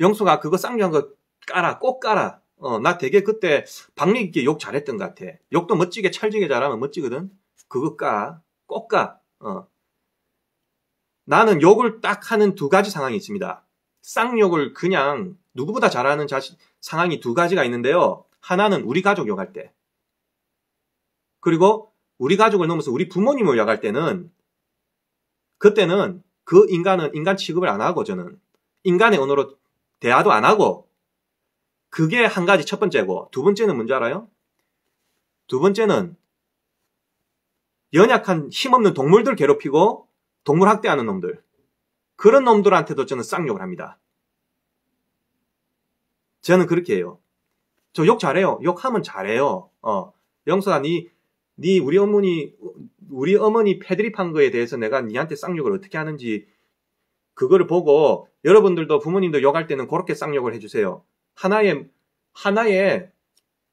영수가 그거 쌍용한거 깔아, 꼭 깔아. 어, 나 되게 그때 박리 있게 욕 잘했던 것 같아. 욕도 멋지게 찰지게 잘하면 멋지거든. 그거 까, 꼭 까. 어. 나는 욕을 딱 하는 두 가지 상황이 있습니다. 쌍욕을 그냥 누구보다 잘하는 자신, 상황이 두 가지가 있는데요. 하나는 우리 가족 욕할 때. 그리고 우리 가족을 넘어서 우리 부모님을 약할 때는 그때는 그 인간은 인간 취급을 안 하고 저는 인간의 언어로 대화도 안 하고 그게 한 가지 첫 번째고 두 번째는 뭔지 알아요? 두 번째는 연약한 힘없는 동물들 괴롭히고 동물 학대하는 놈들 그런 놈들한테도 저는 쌍욕을 합니다. 저는 그렇게 해요. 저 욕 잘해요. 욕하면 잘해요. 어. 영수아 니네 우리 어머니 우리 어머니 패드립한 거에 대해서 내가 니한테 쌍욕을 어떻게 하는지 그거를 보고 여러분들도 부모님도 욕할 때는 그렇게 쌍욕을 해주세요. 하나의 하나의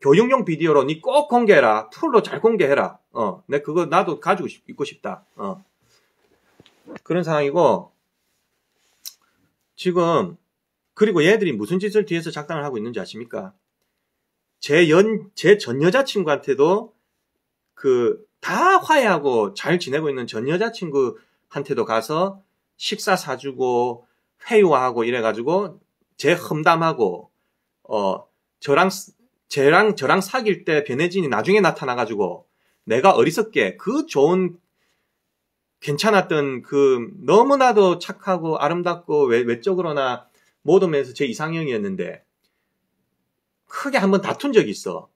교육용 비디오로 니 꼭 공개해라. 풀로 잘 공개해라. 어, 내 그거 나도 가지고 싶, 있고 싶다. 어. 그런 상황이고 지금 그리고 얘들이 무슨 짓을 뒤에서 작당을 하고 있는지 아십니까? 제 연, 제 전 여자친구한테도 그다 화해하고 잘 지내고 있는 전 여자친구한테도 가서 식사 사주고 회유하고 이래가지고 제 험담하고 어 저랑 저랑 저랑 사귈 때 변혜진이 나중에 나타나가지고 내가 어리석게 그 좋은 괜찮았던 그 너무나도 착하고 아름답고 외, 외적으로나 모든 면에서 제 이상형이었는데 크게 한번 다툰 적이 있어.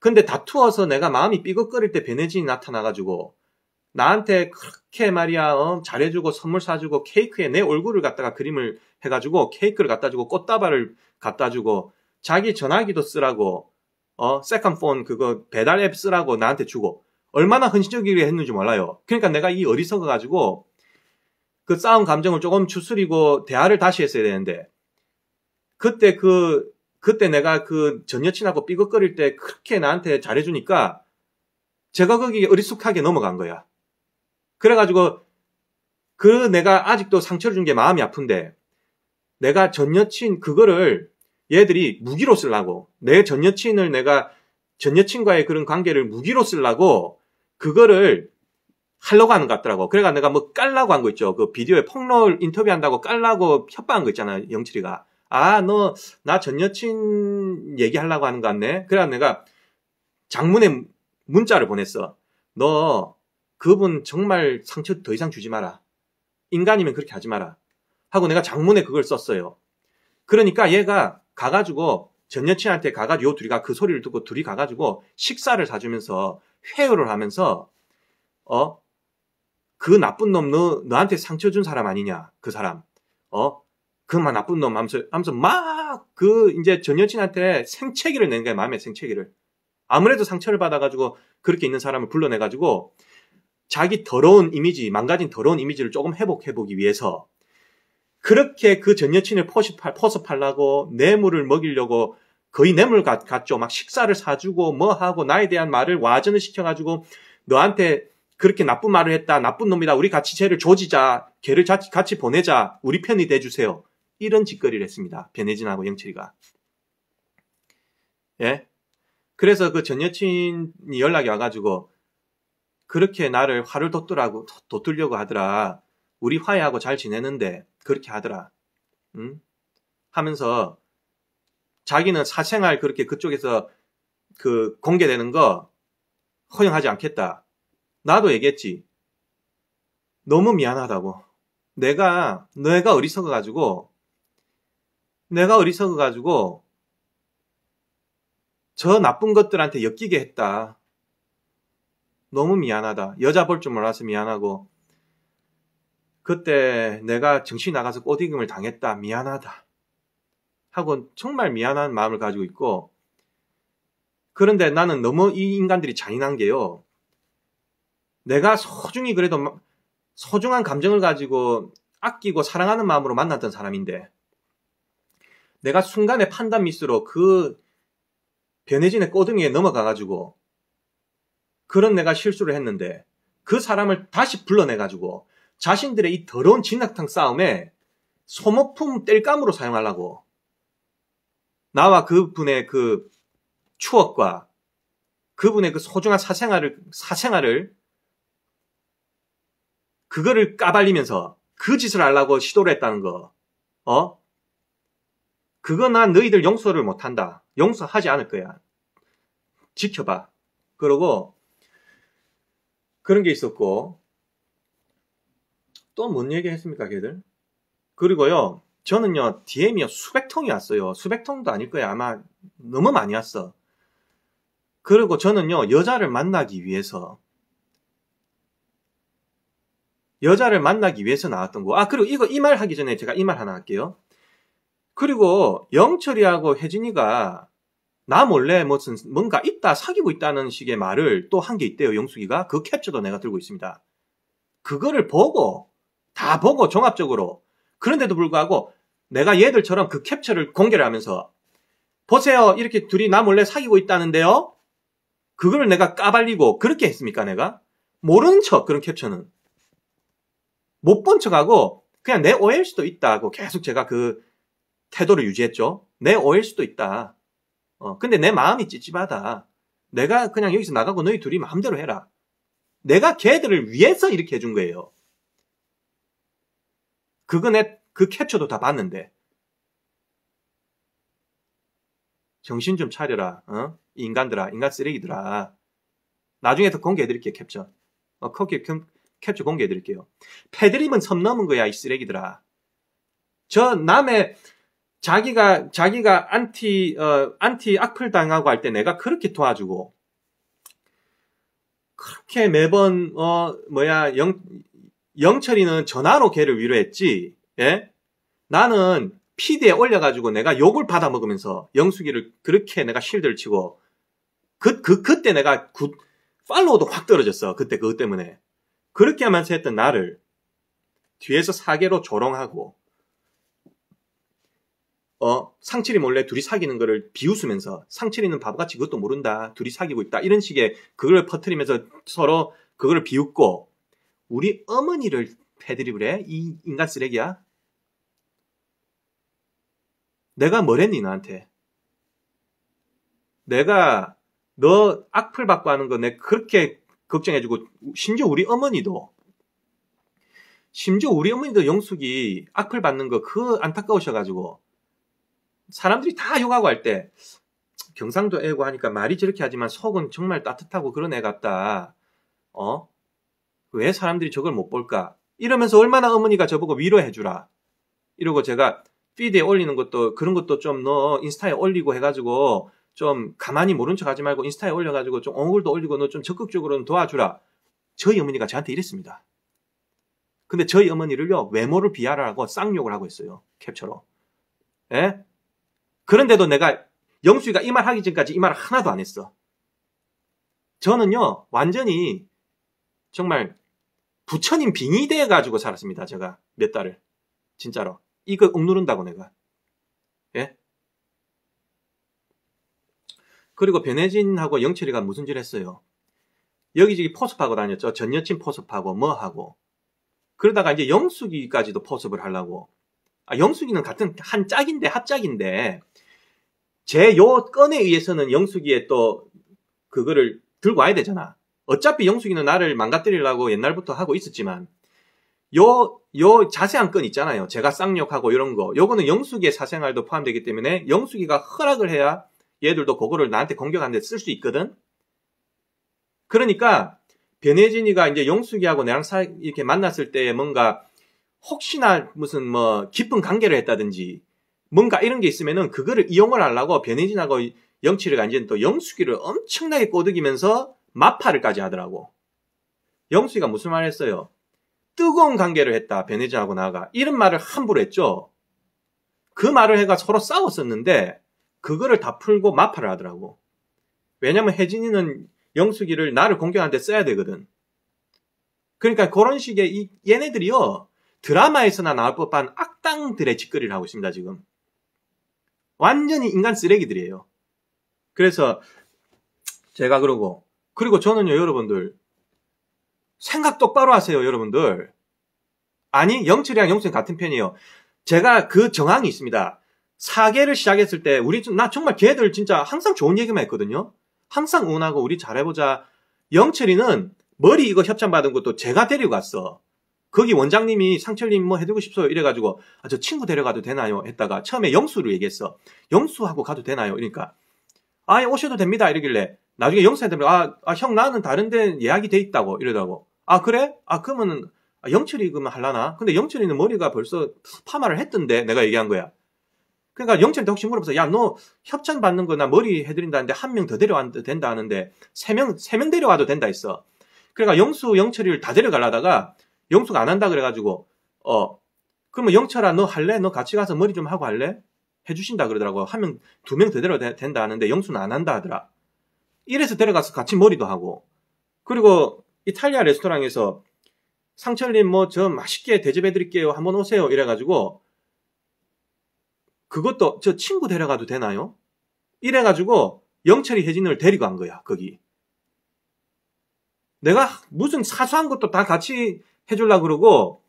근데 다투어서 내가 마음이 삐걱거릴 때 베네진이 나타나가지고 나한테 그렇게 말이야 어, 잘해주고 선물 사주고 케이크에 내 얼굴을 갖다가 그림을 해가지고 케이크를 갖다주고 꽃다발을 갖다주고 자기 전화기도 쓰라고 어 세컨폰 그거 배달 앱 쓰라고 나한테 주고 얼마나 헌신적이게 했는지 몰라요. 그러니까 내가 이 어리석어 가지고 그싸운 감정을 조금 추스리고 대화를 다시 했어야 되는데 그때 그 그때 내가 그 전 여친하고 삐걱거릴 때 그렇게 나한테 잘해주니까 제가 거기 어리숙하게 넘어간 거야. 그래가지고 그 내가 아직도 상처를 준 게 마음이 아픈데 내가 전 여친 그거를 얘들이 무기로 쓰려고 내 전 여친을 내가 전 여친과의 그런 관계를 무기로 쓰려고 그거를 하려고 하는 것 같더라고. 그래가 내가 뭐 깔라고 한 거 있죠. 그 비디오에 폭로 인터뷰한다고 깔라고 협박한 거 있잖아요. 영철이가. 아, 너, 나 전 여친 얘기하려고 하는 것 같네? 그래, 내가 장문의 문자를 보냈어. 너, 그분 정말 상처 더 이상 주지 마라. 인간이면 그렇게 하지 마라. 하고 내가 장문에 그걸 썼어요. 그러니까 얘가 가가지고 전 여친한테 가가지고 요 둘이가 그 소리를 듣고 둘이 가가지고 식사를 사주면서 회유를 하면서 어? 그 나쁜 놈 너, 너한테 상처 준 사람 아니냐? 그 사람. 어? 그만 나쁜 놈 하면서, 하면서 막 그 이제 전 여친한테 생채기를 낸 거야, 마음의 생채기를. 아무래도 상처를 받아가지고 그렇게 있는 사람을 불러내가지고 자기 더러운 이미지, 망가진 더러운 이미지를 조금 회복해보기 위해서 그렇게 그 전 여친을 포섭할, 포섭하려고 뇌물을 먹이려고 거의 뇌물 같, 같죠. 막 식사를 사주고 뭐 하고 나에 대한 말을 와전을 시켜가지고 너한테 그렇게 나쁜 말을 했다. 나쁜 놈이다. 우리 같이 쟤를 조지자. 걔를 같이 보내자. 우리 편이 돼주세요. 이런 짓거리를 했습니다. 변혜진하고 영철이가. 예? 그래서 그 전 여친이 연락이 와가지고 그렇게 나를 화를 돋더라고 돋들려고 하더라. 우리 화해하고 잘 지내는데 그렇게 하더라. 응? 하면서 자기는 사생활 그렇게 그쪽에서 그 공개되는 거 허용하지 않겠다. 나도 얘기했지. 너무 미안하다고. 내가 내가 어리석어 가지고 내가 어리석어 가지고 저 나쁜 것들한테 엮이게 했다. 너무 미안하다. 여자 볼 줄 몰라서 미안하고 그때 내가 정신 나가서 꼬디금을 당했다. 미안하다. 하고 정말 미안한 마음을 가지고 있고 그런데 나는 너무 이 인간들이 잔인한 게요. 내가 소중히 그래도 소중한 감정을 가지고 아끼고 사랑하는 마음으로 만났던 사람인데 내가 순간의 판단 미스로 그변해진의 꼬등이에 넘어가가지고 그런 내가 실수를 했는데 그 사람을 다시 불러내가지고 자신들의 이 더러운 진흙탕 싸움에 소모품 뗄감으로 사용하려고 나와 그분의 그 추억과 그분의 그 소중한 사생활을 사생활을 그거를 까발리면서 그 짓을 하려고 시도를 했다는 거, 어? 그거 난 너희들 용서를 못한다. 용서하지 않을 거야. 지켜봐. 그러고 그런 게 있었고 또 뭔 얘기 했습니까, 걔들? 그리고요. 저는요. DM이요. 수백 통이 왔어요. 수백 통도 아닐 거야. 아마 너무 많이 왔어. 그리고 저는요. 여자를 만나기 위해서 여자를 만나기 위해서 나왔던 거. 아, 그리고 이거 이 말 하기 전에 제가 이 말 하나 할게요. 그리고 영철이하고 혜진이가 나 몰래 무슨 뭔가 있다 사귀고 있다는 식의 말을 또 한 게 있대요 영숙이가 그 캡처도 내가 들고 있습니다. 그거를 보고 다 보고 종합적으로 그런데도 불구하고 내가 얘들처럼 그 캡처를 공개를 하면서 보세요 이렇게 둘이 나 몰래 사귀고 있다는데요 그걸 내가 까발리고 그렇게 했습니까 내가 모르는 척 그런 캡처는 못 본 척하고 그냥 내 오해일 수도 있다고 계속 제가 그 태도를 유지했죠. 내 오일 수도 있다. 어, 근데 내 마음이 찝찝하다. 내가 그냥 여기서 나가고 너희 둘이 마음대로 해라. 내가 걔들을 위해서 이렇게 해준 거예요. 그거네, 그 캡처도 다 봤는데. 정신 좀 차려라, 어? 인간들아, 인간 쓰레기들아. 나중에 더 공개해드릴게요, 캡처. 어, 거기 캡처 공개해드릴게요. 패드립은 섬 넘은 거야, 이 쓰레기들아. 저 남의 자기가 자기가 안티 어, 안티 악플 당하고 할 때 내가 그렇게 도와주고 그렇게 매번 어 뭐야 영 영철이는 전화로 걔를 위로했지. 예? 나는 피디에 올려가지고 내가 욕을 받아 먹으면서 영숙이를 그렇게 내가 실드를 치고 그, 그, 그때 내가 굿, 팔로우도 확 떨어졌어. 그때 그것 때문에. 그렇게 하면서 했던 나를 뒤에서 사계로 조롱하고 어, 상철이 몰래 둘이 사귀는 거를 비웃으면서 상철이는 바보같이 그것도 모른다. 둘이 사귀고 있다. 이런 식의 그걸 퍼트리면서 서로 그걸 비웃고 우리 어머니를 패드립을 해? 이 인간 쓰레기야? 내가 뭐랬니 너한테? 내가 너 악플 받고 하는 거내 그렇게 걱정해주고 심지어 우리 어머니도 심지어 우리 어머니도 영숙이 악플 받는 거 그 안타까우셔가지고 사람들이 다 욕하고 할 때 경상도 애고 하니까 말이 저렇게 하지만 속은 정말 따뜻하고 그런 애 같다. 어? 왜 사람들이 저걸 못 볼까? 이러면서 얼마나 어머니가 저보고 위로해주라. 이러고 제가 피드에 올리는 것도 그런 것도 좀 너 인스타에 올리고 해가지고 좀 가만히 모른 척 하지 말고 인스타에 올려가지고 좀 얼굴도 올리고 너 좀 적극적으로 도와주라. 저희 어머니가 저한테 이랬습니다. 근데 저희 어머니를요, 외모를 비하라고 쌍욕을 하고 있어요. 캡처로. 예? 그런데도 내가 영수이가 이 말 하기 전까지 이 말을 하나도 안 했어. 저는요, 완전히 정말 부처님 빙의돼 가지고 살았습니다. 제가 몇 달을. 진짜로. 이거 억누른다고 내가. 예? 그리고 변혜진하고 영철이가 무슨 짓을 했어요? 여기저기 포섭하고 다녔죠. 전 여친 포섭하고 뭐하고. 그러다가 이제 영숙이까지도 포섭을 하려고 아, 영숙이는 같은 한 짝인데 합짝인데 제요 건에 의해서는 영숙이의 또 그거를 들고 와야 되잖아. 어차피 영숙이는 나를 망가뜨리려고 옛날부터 하고 있었지만 요, 요 자세한 건 있잖아요. 제가 쌍욕하고 이런 거. 요거는 영숙이의 사생활도 포함되기 때문에 영숙이가 허락을 해야 얘들도 그거를 나한테 공격하는데 쓸 수 있거든? 그러니까, 변혜진이가 이제 영숙이하고 나랑 사, 이렇게 만났을 때 뭔가 혹시나 무슨 뭐 깊은 관계를 했다든지 뭔가 이런 게 있으면은 그거를 이용을 하려고 변해진하고 영치를 간지는 또 영숙이를 엄청나게 꼬드기면서 마파를까지 하더라고. 영숙이가 무슨 말을 했어요? 뜨거운 관계를 했다. 변해진하고 나가. 이런 말을 함부로 했죠. 그 말을 해가 서로 싸웠었는데 그거를 다 풀고 마파를 하더라고. 왜냐면 혜진이는 영숙이를 나를 공격하는데 써야 되거든. 그러니까 그런 식의 이 얘네들이요. 드라마에서나 나올 법한 악당들의 짓거리를 하고 있습니다, 지금. 완전히 인간 쓰레기들이에요. 그래서 제가 그러고, 그리고 저는요, 여러분들, 생각 똑바로 하세요, 여러분들. 아니, 영철이랑 영철이 같은 편이에요. 제가 그 정황이 있습니다. 사계를 시작했을 때, 우리, 나 정말 걔들 진짜 항상 좋은 얘기만 했거든요? 항상 응원하고 우리 잘해보자. 영철이는 머리 이거 협찬받은 것도 제가 데리고 갔어. 거기 원장님이 상철님 뭐 해드리고 싶어요 이래가지고 아, 저 친구 데려가도 되나요 했다가 처음에 영수를 얘기했어 영수하고 가도 되나요 이러니까 아예 오셔도 됩니다 이러길래 나중에 영수한테 아형 아, 아 나는 다른데 예약이 돼 있다고 이러더라고아 그래 아 그러면은 영철이 그러면 할라나 근데 영철이는 머리가 벌써 파마를 했던데 내가 얘기한 거야 그러니까 영철한테 혹시 물어봐서 야너 협찬 받는 거나 머리 해드린다는데 한 명 더 데려와도 된다 하는데 세 명 세 명 데려와도 된다 했어 그러니까 영수 영철이를 다 데려가려다가 영숙 안 한다 그래가지고 어 그러면 영철아 너 할래? 너 같이 가서 머리 좀 하고 할래? 해주신다 그러더라고. 한 명, 두명 대대로 되, 된다 하는데 영수는 안 한다 하더라. 이래서 데려가서 같이 머리도 하고. 그리고 이탈리아 레스토랑에서 상철님 뭐 저 맛있게 대접해드릴게요. 한번 오세요. 이래가지고 그것도 저 친구 데려가도 되나요? 이래가지고 영철이 혜진을 데리고 간 거야. 거기. 내가 무슨 사소한 것도 다 같이 해줄라 그러고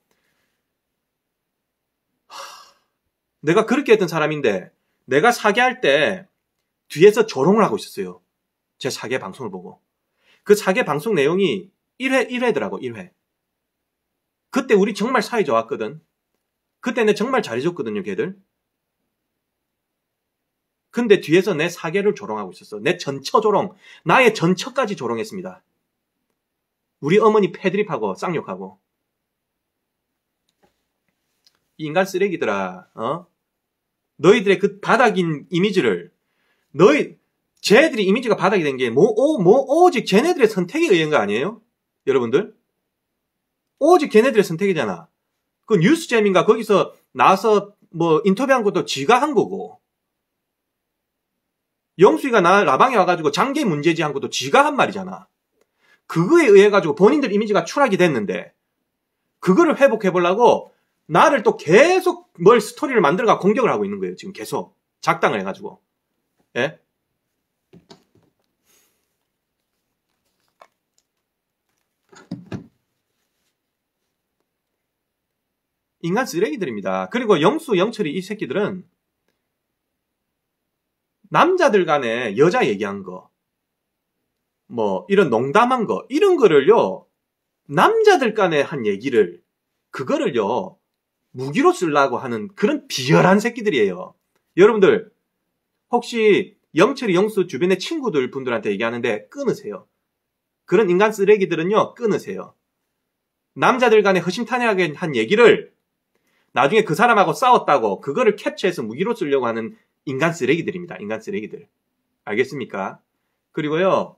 내가 그렇게 했던 사람인데 내가 사계할 때 뒤에서 조롱을 하고 있었어요. 제 사계 방송을 보고. 그 사계 방송 내용이 1회, 1회더라고, 1회. 그때 우리 정말 사이 좋았거든. 그때 내 정말 잘해줬거든요, 걔들. 근데 뒤에서 내 사계를 조롱하고 있었어. 내 전처 조롱, 나의 전처까지 조롱했습니다. 우리 어머니 패드립하고 쌍욕하고. 인간 쓰레기들아, 어? 너희들의 그 바닥인 이미지를, 너희, 쟤들이 이미지가 바닥이 된 게, 뭐, 오, 뭐, 오직 쟤네들의 선택에 의한 거 아니에요? 여러분들? 오직 걔네들의 선택이잖아. 그 뉴스잼인가 거기서 나서뭐 인터뷰한 것도 지가 한 거고. 영수이가 나 라방에 와가지고 장기 문제지 한 것도 지가 한 말이잖아. 그거에 의해 가지고 본인들 이미지가 추락이 됐는데 그거를 회복해 보려고 나를 또 계속 뭘 스토리를 만들어가 공격을 하고 있는 거예요. 지금 계속 작당을 해가지고. 예? 인간 쓰레기들입니다. 그리고 영수, 영철이 이 새끼들은 남자들 간에 여자 얘기한 거, 뭐, 이런 농담한 거, 이런 거를요, 남자들 간에 한 얘기를, 그거를요, 무기로 쓰려고 하는 그런 비열한 새끼들이에요. 여러분들 혹시 영철이 영수 주변의 친구들 분들한테 얘기하는데 끊으세요. 그런 인간 쓰레기들은요 끊으세요. 남자들 간에 허심탄회하게 한 얘기를 나중에 그 사람하고 싸웠다고 그거를 캡처해서 무기로 쓰려고 하는 인간 쓰레기들입니다. 인간 쓰레기들. 알겠습니까? 그리고요.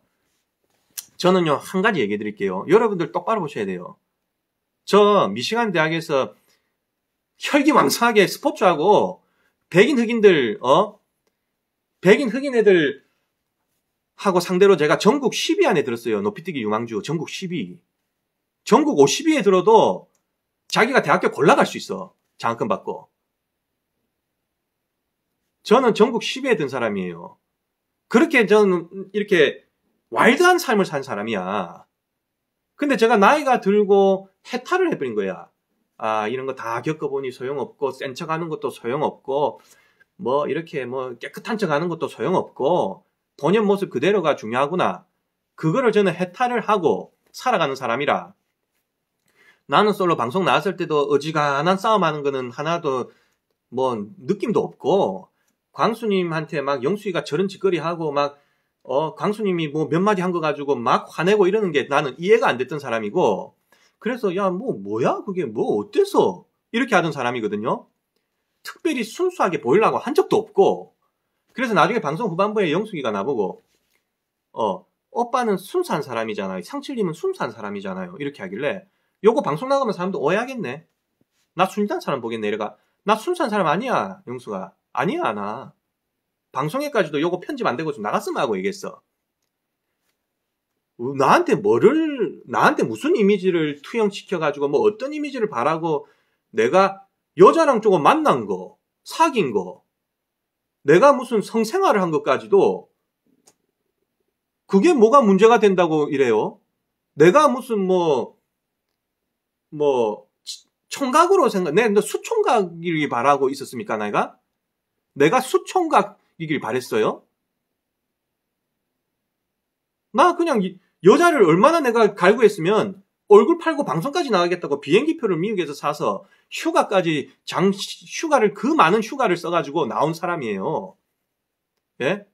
저는요. 한 가지 얘기해 드릴게요. 여러분들 똑바로 보셔야 돼요. 저 미시간 대학에서 혈기왕성하게 스포츠하고 백인 흑인들 어 백인 흑인 애들 하고 상대로 제가 전국 10위 안에 들었어요. 높이뛰기 유망주 전국 10위. 전국 50위에 들어도 자기가 대학교 골라갈 수 있어. 장학금 받고. 저는 전국 10위에 든 사람이에요. 그렇게 저는 이렇게 와일드한 삶을 산 사람이야. 근데 제가 나이가 들고 해탈을 해버린 거야. 아, 이런 거 다 겪어보니 소용없고, 센척 하는 것도 소용없고, 뭐, 이렇게 뭐, 깨끗한 척 하는 것도 소용없고, 본연 모습 그대로가 중요하구나. 그거를 저는 해탈을 하고 살아가는 사람이라. 나는 솔로 방송 나왔을 때도 어지간한 싸움하는 거는 하나도 뭐, 느낌도 없고, 광수님한테 막 영수이가 저런 짓거리 하고 막, 어, 광수님이 뭐 몇 마디 한 거 가지고 막 화내고 이러는 게 나는 이해가 안 됐던 사람이고, 그래서 야 뭐 뭐야 그게 뭐 어때서 이렇게 하던 사람이거든요. 특별히 순수하게 보이려고 한 적도 없고 그래서 나중에 방송 후반부에 영숙이가 나보고 어 오빠는 순수한 사람이잖아요. 상칠님은 순수한 사람이잖아요. 이렇게 하길래 요거 방송 나가면 사람도 오해하겠네. 나 순수한 사람 보겠네. 이래가 나 순수한 사람 아니야 영숙아. 아니야 나. 방송에까지도 요거 편집 안 되고 좀 나갔으면 하고 얘기했어. 나한테 뭐를 나한테 무슨 이미지를 투영시켜 가지고 뭐 어떤 이미지를 바라고 내가 여자랑 조금 만난 거, 사귄 거, 내가 무슨 성생활을 한 것까지도 그게 뭐가 문제가 된다고 이래요? 내가 무슨 뭐, 뭐, 총각으로 생각, 내 수총각이길 바라고 있었습니까, 내가? 내가 수총각이길 바랬어요? 나 그냥 이, 여자를 얼마나 내가 갈구했으면 얼굴 팔고 방송까지 나가겠다고 비행기표를 미국에서 사서 휴가까지 장 휴가를 그 많은 휴가를 써가지고 나온 사람이에요. 예?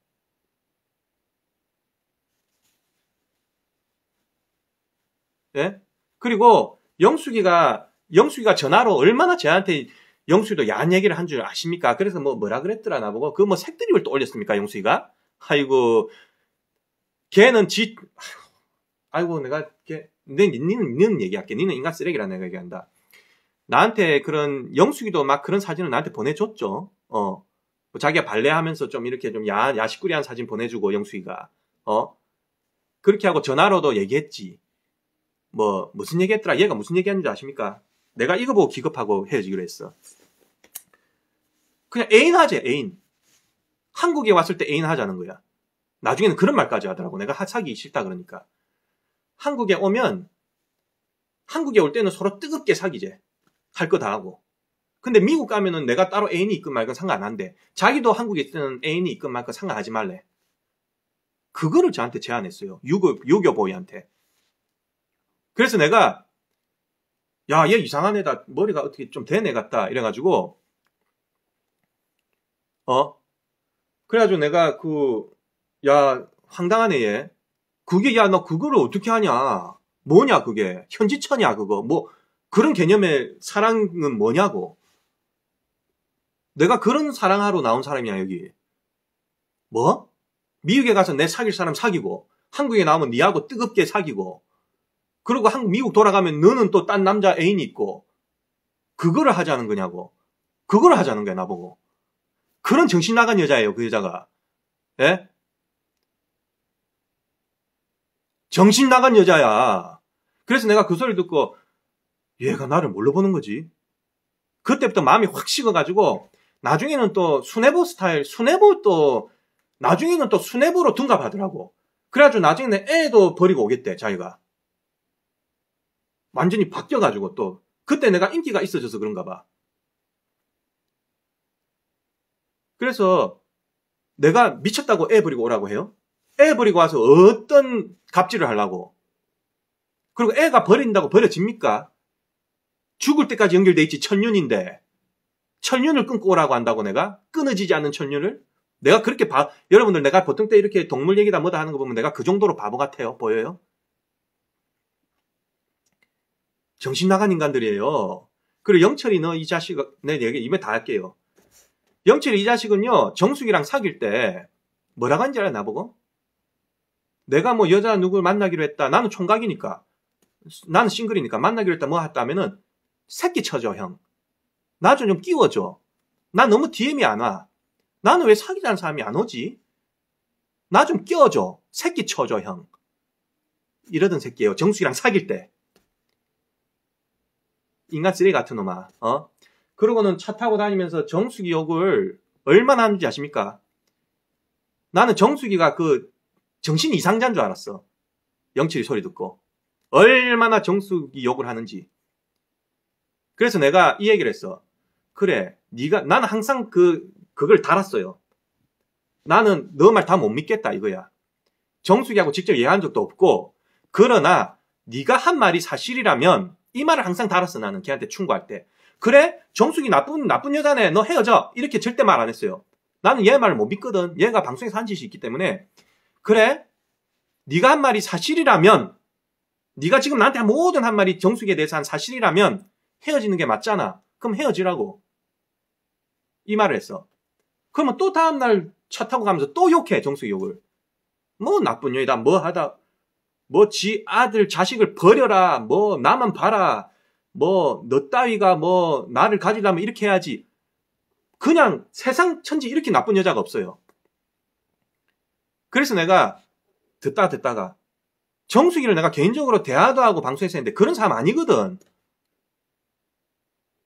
예? 그리고 영숙이가 영숙이가 전화로 얼마나 저한테 영숙이도 야한 얘기를 한 줄 아십니까? 그래서 뭐 뭐라 그랬더라 나보고 그 뭐 색드립을 또 올렸습니까 영숙이가? 아이고 걔는 지 아이고 내가 이렇게 내 니는 니는 얘기할게 니는 인간 쓰레기라 내가 얘기한다 나한테 그런 영숙이도 막 그런 사진을 나한테 보내줬죠 어뭐 자기가 발레하면서 좀 이렇게 좀 야한 야식꾸리한 사진 보내주고 영숙이가 어 그렇게 하고 전화로도 얘기했지 뭐 무슨 얘기했더라 얘가 무슨 얘기하는 줄 아십니까 내가 이거 보고 기겁하고 헤어지기로 했어 그냥 애인 하재 애인 한국에 왔을 때 애인 하자는 거야 나중에는 그런 말까지 하더라고 내가 하 사기 싫다 그러니까 한국에 오면 한국에 올 때는 서로 뜨겁게 사귀재. 할 거 다 하고. 근데 미국 가면은 내가 따로 애인이 있건 말건 상관 안 한대. 자기도 한국에 있을 때는 애인이 있건 말건 상관하지 말래. 그거를 저한테 제안했어요. 유교, 유교보이한테. 그래서 내가, 야, 얘 이상한 애다. 머리가 어떻게 좀된애 같다. 이래가지고, 어? 그래가지고 내가 그, 야, 황당한 애에 그게 야너 그거를 어떻게 하냐 뭐냐 그게 현지처냐 그거 뭐 그런 개념의 사랑은 뭐냐고 내가 그런 사랑하러 나온 사람이야 여기 뭐 미국에 가서 내 사귈 사람 사귀고 한국에 나오면 니하고 뜨겁게 사귀고 그리고 한국 미국 돌아가면 너는 또 딴 남자 애인이 있고 그거를 하자는 거냐고 그거를 하자는 거야 나보고 그런 정신 나간 여자예요 그 여자가 예 정신 나간 여자야. 그래서 내가 그 소리를 듣고 얘가 나를 뭘로 보는 거지? 그때부터 마음이 확 식어가지고 나중에는 또 수뇌부 스타일, 수뇌부 또 나중에는 또 수뇌부로 둔갑하더라고. 그래가지고 나중에 애도 버리고 오겠대 자기가. 완전히 바뀌어가지고 또 그때 내가 인기가 있어져서 그런가 봐. 그래서 내가 미쳤다고 애 버리고 오라고 해요? 애 버리고 와서 어떤 갑질을 하려고. 그리고 애가 버린다고 버려집니까? 죽을 때까지 연결돼 있지 천륜인데 천륜을 끊고 오라고 한다고 내가 끊어지지 않는 천륜을 내가 그렇게 바 여러분들 내가 보통 때 이렇게 동물 얘기다 뭐다 하는 거 보면 내가 그 정도로 바보 같아요 보여요? 정신 나간 인간들이에요. 그리고 영철이 너 이 자식 내 얘기 이에 다 할게요. 영철이 이 자식은요 정숙이랑 사귈 때 뭐라고 한줄 알아 나보고 내가 뭐 여자 누구를 만나기로 했다. 나는 총각이니까. 나는 싱글이니까 만나기로 했다. 뭐 했다 하면은 새끼 쳐줘, 형. 나 좀 좀 끼워줘. 나 너무 DM이 안 와. 나는 왜 사귀자는 사람이 안 오지? 나 좀 끼워줘. 새끼 쳐줘, 형. 이러던 새끼예요. 정수기랑 사귈 때. 인간 쓰레기 같은 놈아. 어? 그러고는 차 타고 다니면서 정수기 욕을 얼마나 하는지 아십니까? 나는 정수기가 그 정신 이상자인 줄 알았어. 영철이 소리 듣고. 얼마나 정숙이 욕을 하는지. 그래서 내가 이 얘기를 했어. 그래, 네가 난 항상 그 그걸 달았어요. 나는 너 말 다 못 믿겠다 이거야. 정숙이하고 직접 얘기한 적도 없고 그러나 네가 한 말이 사실이라면 이 말을 항상 달았어 나는 걔한테 충고할 때. 그래, 정숙이 나쁜 나쁜 여자네. 너 헤어져. 이렇게 절대 말 안 했어요. 나는 얘 말을 못 믿거든. 얘가 방송에서 한 짓이 있기 때문에 그래? 네가 한 말이 사실이라면 네가 지금 나한테 모든 한 말이 정숙에 대해서 한 사실이라면 헤어지는 게 맞잖아. 그럼 헤어지라고. 이 말을 했어. 그러면 또 다음날 차 타고 가면서 또 욕해, 정숙이 욕을. 뭐 나쁜 년이다, 뭐 하다, 뭐 지 아들, 자식을 버려라, 뭐 나만 봐라, 뭐 너 따위가 뭐 나를 가지려면 뭐 이렇게 해야지. 그냥 세상 천지 이렇게 나쁜 여자가 없어요. 그래서 내가 듣다가 듣다가 정수기를 내가 개인적으로 대화도 하고 방송했었는데 그런 사람 아니거든.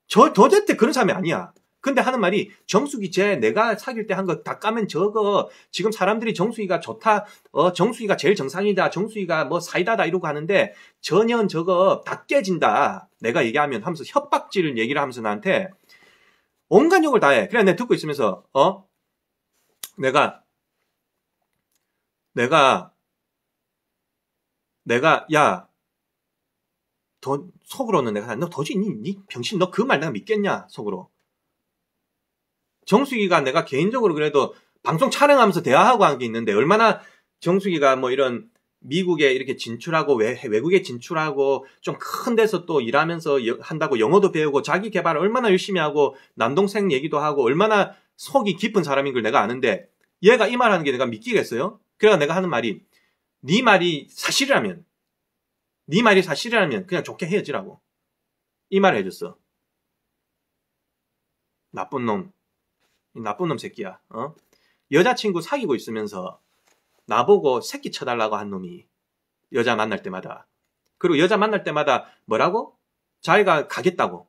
저 도대체 그런 사람이 아니야. 근데 하는 말이 정수기 쟤 내가 사귈 때 한 거 다 까면 저거 지금 사람들이 정수기가 좋다 어 정수기가 제일 정상이다 정수기가 뭐 사이다다 이러고 하는데 전혀 저거 다 깨진다 내가 얘기하면 하면서 협박질 을 얘기를 하면서 나한테 온갖 욕을 다해 그래 내가 듣고 있으면서 어 내가 내가 내가 야 더, 속으로는 내가 너도저 니, 니 병신 너 그 말 내가 믿겠냐 속으로 정수기가 내가 개인적으로 그래도 방송 촬영하면서 대화하고 한 게 있는데 얼마나 정수기가 뭐 이런 미국에 이렇게 진출하고 외, 외국에 진출하고 좀 큰 데서 또 일하면서 여, 한다고 영어도 배우고 자기 개발을 얼마나 열심히 하고 남동생 얘기도 하고 얼마나 속이 깊은 사람인 걸 내가 아는데 얘가 이 말하는 게 내가 믿기겠어요? 그래서 내가 하는 말이 네 말이 사실이라면 네 말이 사실이라면 그냥 좋게 헤어지라고 이 말을 해줬어. 나쁜 놈, 나쁜 놈 새끼야. 어? 여자친구 사귀고 있으면서 나보고 새끼 쳐달라고 한 놈이 여자 만날 때마다 그리고 여자 만날 때마다 뭐라고? 자기가 가겠다고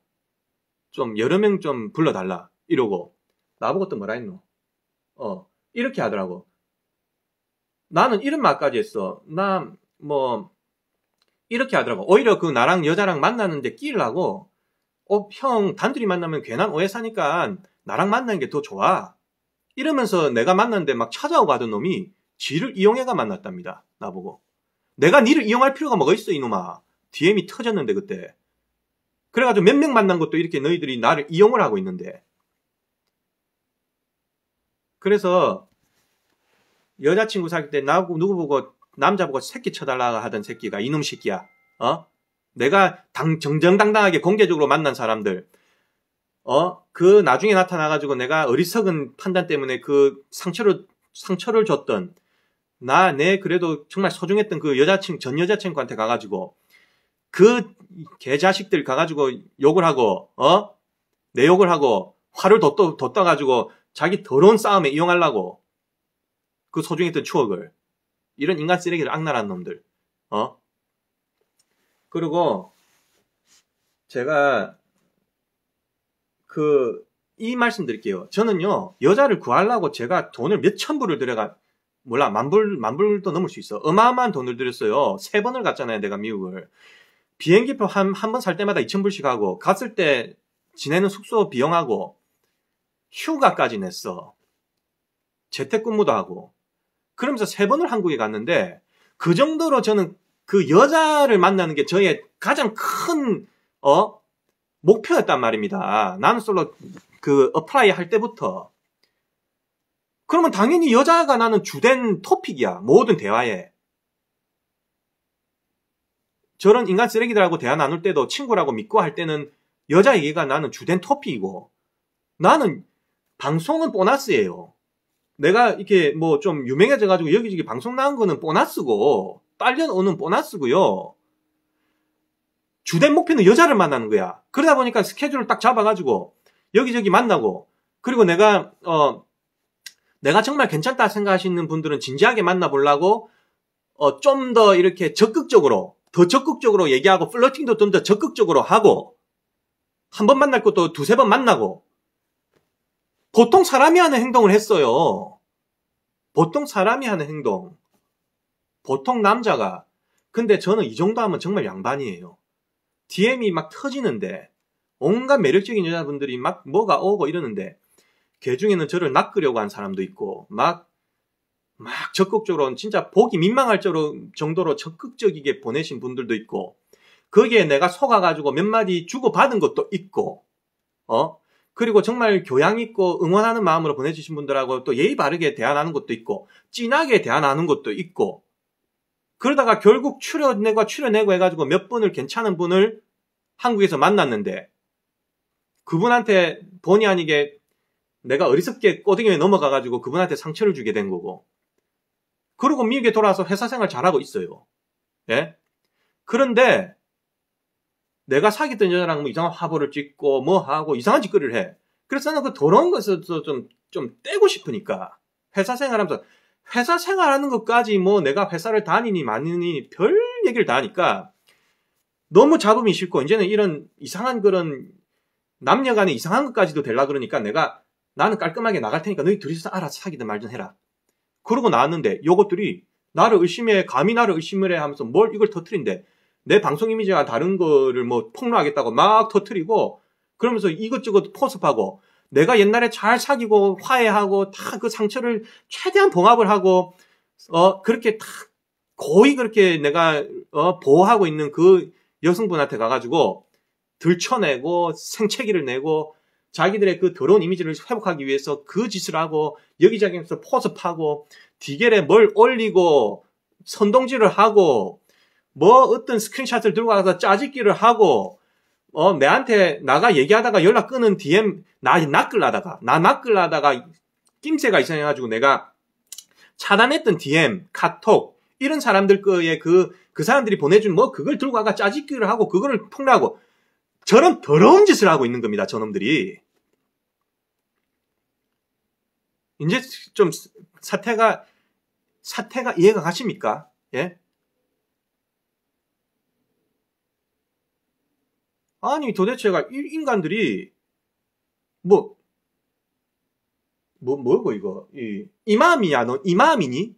좀 여러 명 좀 불러달라 이러고 나보고 또 뭐라 했노? 어 이렇게 하더라고. 나는 이런 말까지 했어. 나, 뭐, 이렇게 하더라고. 오히려 그 나랑 여자랑 만나는데 끼려고, 어, 형, 단둘이 만나면 괜한 오해 사니까 나랑 만나는 게 더 좋아. 이러면서 내가 만났는데 막 찾아오가던 고 놈이 지를 이용해가 만났답니다. 나보고. 내가 니를 이용할 필요가 뭐가 있어, 이놈아. DM이 터졌는데, 그때. 그래가지고 몇 명 만난 것도 이렇게 너희들이 나를 이용을 하고 있는데. 그래서 여자친구 사귈 때 나하고 누구 보고 남자 보고 새끼 쳐달라 하던 새끼가 이놈 새끼야. 어? 내가 당, 정정당당하게 공개적으로 만난 사람들. 어? 그 나중에 나타나가지고 내가 어리석은 판단 때문에 그 상처를, 상처를 줬던 나, 내 그래도 정말 소중했던 그 여자친구, 전 여자친구한테 가가지고 그 개자식들 가가지고 욕을 하고, 어? 내 욕을 하고 화를 돋, 돋, 돋가지고 자기 더러운 싸움에 이용하려고 그 소중했던 추억을. 이런 인간 쓰레기를 악랄한 놈들. 어? 그리고 제가 그 이 말씀 드릴게요. 저는요 여자를 구하려고 제가 돈을 몇천 불을 들여가 몰라 만불 만불도 넘을 수 있어. 어마어마한 돈을 들였어요. 세 번을 갔잖아요. 내가 미국을 비행기표 한 한 번 살 때마다 2천 불씩 하고 갔을 때 지내는 숙소 비용하고 휴가까지 냈어. 재택근무도 하고 그러면서 세 번을 한국에 갔는데 그 정도로 저는 그 여자를 만나는 게 저의 가장 큰 어? 목표였단 말입니다. 나는 솔로 그 어플라이 할 때부터 그러면 당연히 여자가 나는 주된 토픽이야. 모든 대화에. 저런 인간 쓰레기들하고 대화 나눌 때도 친구라고 믿고 할 때는 여자 얘기가 나는 주된 토픽이고 나는 방송은 보너스예요. 내가 이렇게 뭐 좀 유명해져가지고 여기저기 방송 나온 거는 보너스고, 딸려오는 보너스고요. 주된 목표는 여자를 만나는 거야. 그러다 보니까 스케줄을 딱 잡아가지고, 여기저기 만나고, 그리고 내가, 어, 내가 정말 괜찮다 생각하시는 분들은 진지하게 만나보려고, 어, 좀 더 이렇게 적극적으로, 더 적극적으로 얘기하고, 플러팅도 좀 더 적극적으로 하고, 한 번 만날 것도 두세 번 만나고, 보통 사람이 하는 행동을 했어요. 보통 사람이 하는 행동, 보통 남자가, 근데 저는 이 정도 하면 정말 양반이에요. DM이 막 터지는데, 온갖 매력적인 여자분들이 막 뭐가 오고 이러는데, 개 중에는 저를 낚으려고 한 사람도 있고, 막, 막 적극적으로, 진짜 보기 민망할 정도로 적극적이게 보내신 분들도 있고, 거기에 내가 속아가지고 몇 마디 주고받은 것도 있고, 어? 그리고 정말 교양 있고 응원하는 마음으로 보내주신 분들하고 또 예의 바르게 대안하는 것도 있고 진하게 대안하는 것도 있고 그러다가 결국 출연내고 추려내고 해가지고 몇 분을 괜찮은 분을 한국에서 만났는데 그분한테 본의 아니게 내가 어리석게 꼬등에 넘어가가지고 그분한테 상처를 주게 된 거고 그리고 미국에 돌아와서 회사 생활 잘하고 있어요. 예? 그런데 내가 사귀던 여자랑 뭐 이상한 화보를 찍고 뭐 하고 이상한 짓거리를 해. 그래서 나는 그 더러운 것을 좀, 좀 떼고 싶으니까. 회사 생활하면서. 회사 생활하는 것까지 뭐 내가 회사를 다니니 마니니 별 얘기를 다 하니까 너무 잡음이 싫고 이제는 이런 이상한 그런 남녀 간의 이상한 것까지도 될라 그러니까 내가 나는 깔끔하게 나갈 테니까 너희 둘이서 알아서 사귀든 말든 해라. 그러고 나왔는데 요것들이 나를 의심해 감히 나를 의심을 해 하면서 뭘 이걸 터트린대 내 방송 이미지와 다른 거를 뭐 폭로하겠다고 막 터트리고 그러면서 이것저것 포섭하고 내가 옛날에 잘 사귀고 화해하고 다 그 상처를 최대한 봉합을 하고 어 그렇게 다 거의 그렇게 내가 어 보호하고 있는 그 여성분한테 가가지고 들쳐내고 생채기를 내고 자기들의 그 더러운 이미지를 회복하기 위해서 그 짓을 하고 여기저기서 에 포섭하고 디겔에 뭘 올리고 선동질을 하고 뭐 어떤 스크린샷을 들고 가서 짜짓기를 하고 어 내한테 나가 얘기하다가 연락 끄는 DM 나 낚을라다가 나 낚을라다가 낌새가 이상해가지고 내가 차단했던 DM 카톡 이런 사람들 거에 그그 그 사람들이 보내준 뭐 그걸 들고 와가 짜짓기를 하고 그거를 폭로하고 저런 더러운 짓을 하고 있는 겁니다 저놈들이 이제 좀 사태가 사태가 이해가 가십니까? 예? 아니 도대체가 인간들이 뭐, 뭐 뭐고 이거 이, 이맘이야 너 이맘이니?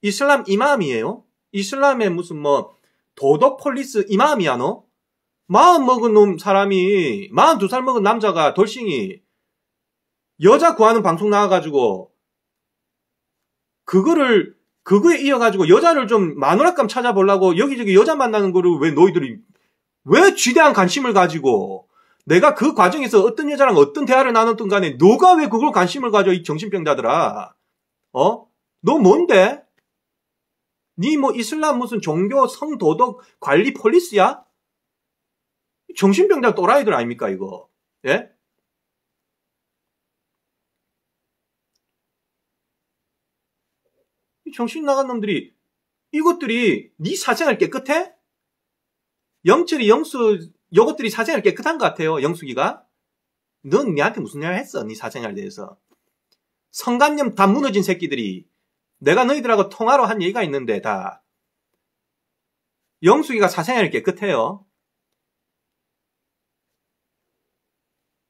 이슬람 이맘이에요? 이슬람의 무슨 뭐 도덕 폴리스 이맘이야 너? 마음 먹은 놈 사람이 마음두 살 먹은 남자가 돌싱이 여자 구하는 방송 나와가지고 그거를 그거에 이어가지고 여자를 좀 마누라감 찾아보려고 여기저기 여자 만나는 거를 왜 너희들이 왜 쥐대한 관심을 가지고 내가 그 과정에서 어떤 여자랑 어떤 대화를 나눴던 간에 너가 왜 그걸 관심을 가져 이 정신병자들아 어? 너 뭔데? 니 뭐 이슬람 무슨 종교 성도덕 관리 폴리스야? 정신병자 또라이들 아닙니까 이거 예? 정신 나간 놈들이 이것들이 네 사생활 깨끗해? 영철이 영수 요것들이 사생활 깨끗한 것 같아요. 영숙이가. 넌 내한테 무슨 일 했어? 네 사생활 대해서. 성관념 다 무너진 새끼들이 내가 너희들하고 통화로 한 얘기가 있는데 다 영숙이가 사생활 깨끗해요.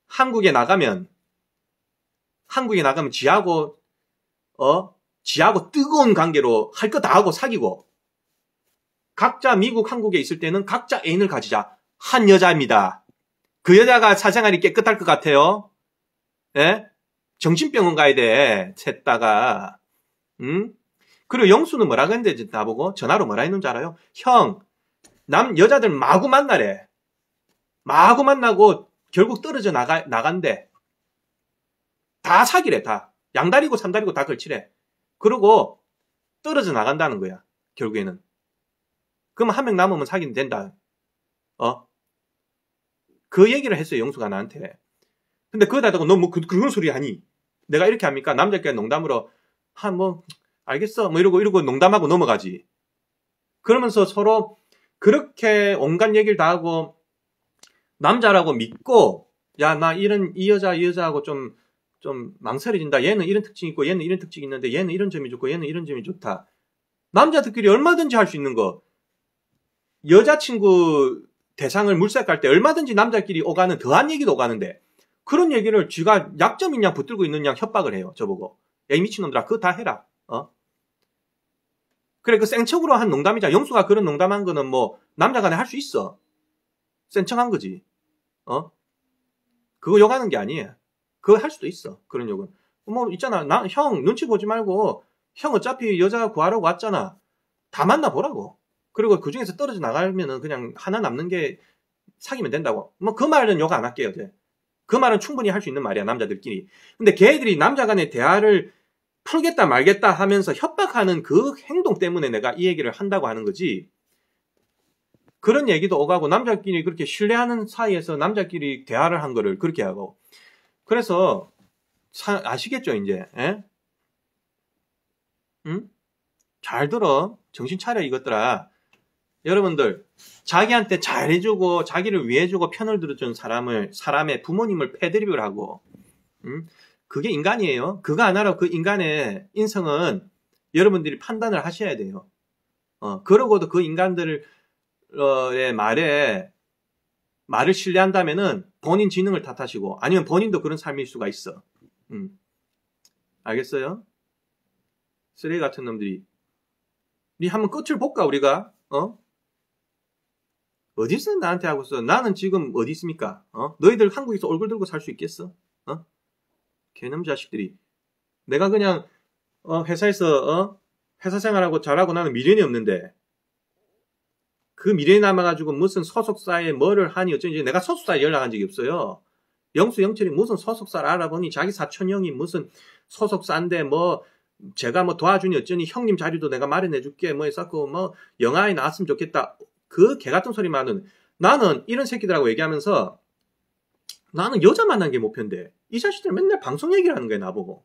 한국에 나가면 한국에 나가면 지하고 어 지하고 뜨거운 관계로 할 거 다 하고 사귀고 각자 미국, 한국에 있을 때는 각자 애인을 가지자. 한 여자입니다. 그 여자가 사생활이 깨끗할 것 같아요. 예? 정신병원 가야 돼. 셋다가. 응? 음? 그리고 영수는 뭐라 그랬는데 나보고 전화로 뭐라 했는 줄 알아요? 형, 남 여자들 마구 만나래. 마구 만나고 결국 떨어져 나가 나간대. 다 사기래 다. 양다리고 삼다리고 다 걸치래. 그러고 떨어져 나간다는 거야. 결국에는. 그럼 한 명 남으면 사귀면 된다. 어? 그 얘기를 했어요, 영수가 나한테. 근데 그거다 듣고, 너뭐 그, 런 소리 하니? 내가 이렇게 합니까? 남자끼리 농담으로, 한 아, 뭐, 알겠어. 뭐 이러고, 이러고 농담하고 넘어가지. 그러면서 서로 그렇게 온갖 얘기를 다 하고, 남자라고 믿고, 야, 나 이런, 이 여자, 이 여자하고 좀, 좀 망설여진다. 얘는 이런 특징이 있고, 얘는 이런 특징이 있는데, 얘는 이런 점이 좋고, 얘는 이런 점이 좋다. 남자들끼리 얼마든지 할 수 있는 거. 여자친구 대상을 물색할 때 얼마든지 남자끼리 오가는 더한 얘기도 오가는데 그런 얘기를 쥐가 약점이냐 붙들고 있는 양 협박을 해요 저보고 에이 미친놈들아 그거 다 해라 어 그래 그 생척으로 한 농담이자 영수가 그런 농담한 거는 뭐 남자간에 할 수 있어 센척한 거지 어 그거 욕하는 게 아니에요 그거 할 수도 있어 그런 욕은 뭐 있잖아 나형 눈치 보지 말고 형 어차피 여자 구하러 왔잖아 다 만나보라고 그리고 그 중에서 떨어져 나가면은 그냥 하나 남는 게 사귀면 된다고. 뭐 그 말은 욕 안 할게요. 이제. 그 말은 충분히 할 수 있는 말이야 남자들끼리. 근데 걔들이 남자 간의 대화를 풀겠다 말겠다 하면서 협박하는 그 행동 때문에 내가 이 얘기를 한다고 하는 거지. 그런 얘기도 오가고 남자끼리 그렇게 신뢰하는 사이에서 남자끼리 대화를 한 거를 그렇게 하고. 그래서 사, 아시겠죠 이제. 에? 예? 응? 잘 들어. 정신 차려 이것들아. 여러분들 자기한테 잘해주고 자기를 위해주고 편을 들어준 사람을 사람의 부모님을 패드립을 하고 음? 그게 인간이에요. 그거 하나로 그 인간의 인성은 여러분들이 판단을 하셔야 돼요. 어, 그러고도 그 인간들의 말에 말을 신뢰한다면은 본인 지능을 탓하시고 아니면 본인도 그런 삶일 수가 있어. 음. 알겠어요? 쓰레기 같은 놈들이. 우리 한번 끝을 볼까 우리가? 어? 어디서 나한테 하고 있어? 나는 지금 어디 있습니까? 어? 너희들 한국에서 얼굴 들고 살 수 있겠어? 어? 개념 자식들이. 내가 그냥 어, 회사에서 어? 회사 생활하고 잘하고 나는 미련이 없는데 그 미련이 남아가지고 무슨 소속사에 뭐를 하니 어쩐지 내가 소속사에 연락한 적이 없어요. 영수 영철이 무슨 소속사를 알아보니 자기 사촌 형이 무슨 소속사인데 뭐 제가 뭐 도와주니 어쩌니 형님 자리도 내가 마련해줄게 뭐 해서 그 뭐 영화에 나왔으면 좋겠다 그개 같은 소리만 은 나는 이런 새끼들하고 얘기하면서 나는 여자 만난 게 목표인데 이 자식들 맨날 방송 얘기를 하는 거야 나보고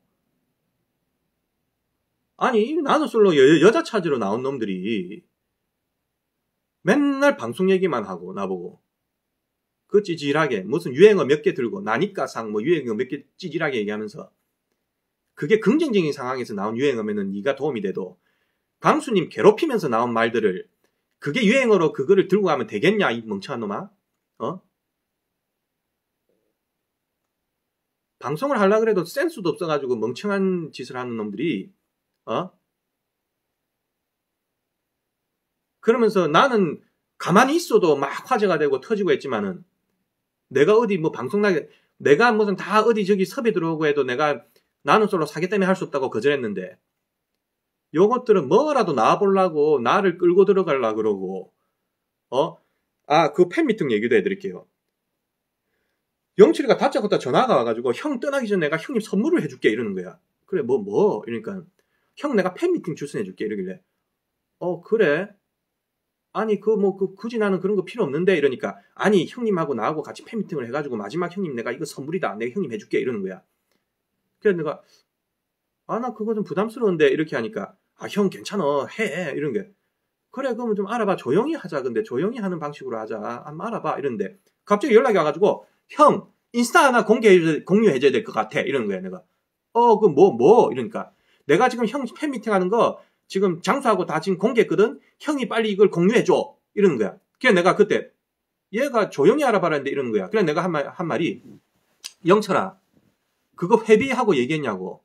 아니 나는 솔로 여, 자 찾으러 나온 놈들이 맨날 방송 얘기만 하고 나보고 그 찌질하게 무슨 유행어 몇 개 들고 나니까상 뭐 유행어 몇 개 찌질하게 얘기하면서 그게 긍정적인 상황에서 나온 유행어면은 네가 도움이 돼도 강수님 괴롭히면서 나온 말들을 그게 유행어로 그거를 들고 가면 되겠냐, 이 멍청한 놈아? 어? 방송을 하려 고해도 센스도 없어가지고 멍청한 짓을 하는 놈들이, 어? 그러면서 나는 가만히 있어도 막 화제가 되고 터지고 했지만은, 내가 어디 뭐 방송나게, 내가 무슨 다 어디 저기 섭외 들어오고 해도 내가 나는 솔로 사기 때문에 할 수 없다고 거절했는데, 요것들은 뭐라도 나와보려고 나를 끌고 들어가려 고 그러고, 어? 아, 그 팬미팅 얘기도 해드릴게요. 영철이가 다짜고짜 전화가 와가지고 형 떠나기 전에 내가 형님 선물을 해줄게 이러는 거야. 그래, 뭐, 뭐? 이러니까 형 내가 팬미팅 출선해줄게 이러길래 어, 그래? 아니, 그, 뭐, 그, 굳이 나는 그런 거 필요 없는데 이러니까 아니, 형님하고 나하고 같이 팬미팅을 해가지고 마지막 형님 내가 이거 선물이다. 내가 형님 해줄게 이러는 거야. 그래서 내가 아, 나 그거 좀 부담스러운데 이렇게 하니까 아, 형 괜찮아. 해. 이런 게. 그래, 그러면 좀 알아봐. 조용히 하자. 근데 조용히 하는 방식으로 하자. 한번 알아봐. 이런데. 갑자기 연락이 와가지고, 형, 인스타 하나 공개, 공유해줘야 될 것 같아. 이런 거야, 내가. 어, 그 뭐, 뭐? 이러니까. 내가 지금 형 팬미팅 하는 거 지금 장수하고다 지금 공개했거든? 형이 빨리 이걸 공유해줘. 이러는 거야. 그래, 내가 그때, 얘가 조용히 알아봐라는데 이러는 거야. 그래, 내가 한 말, 한 말이, 영철아, 그거 회비하고 얘기했냐고.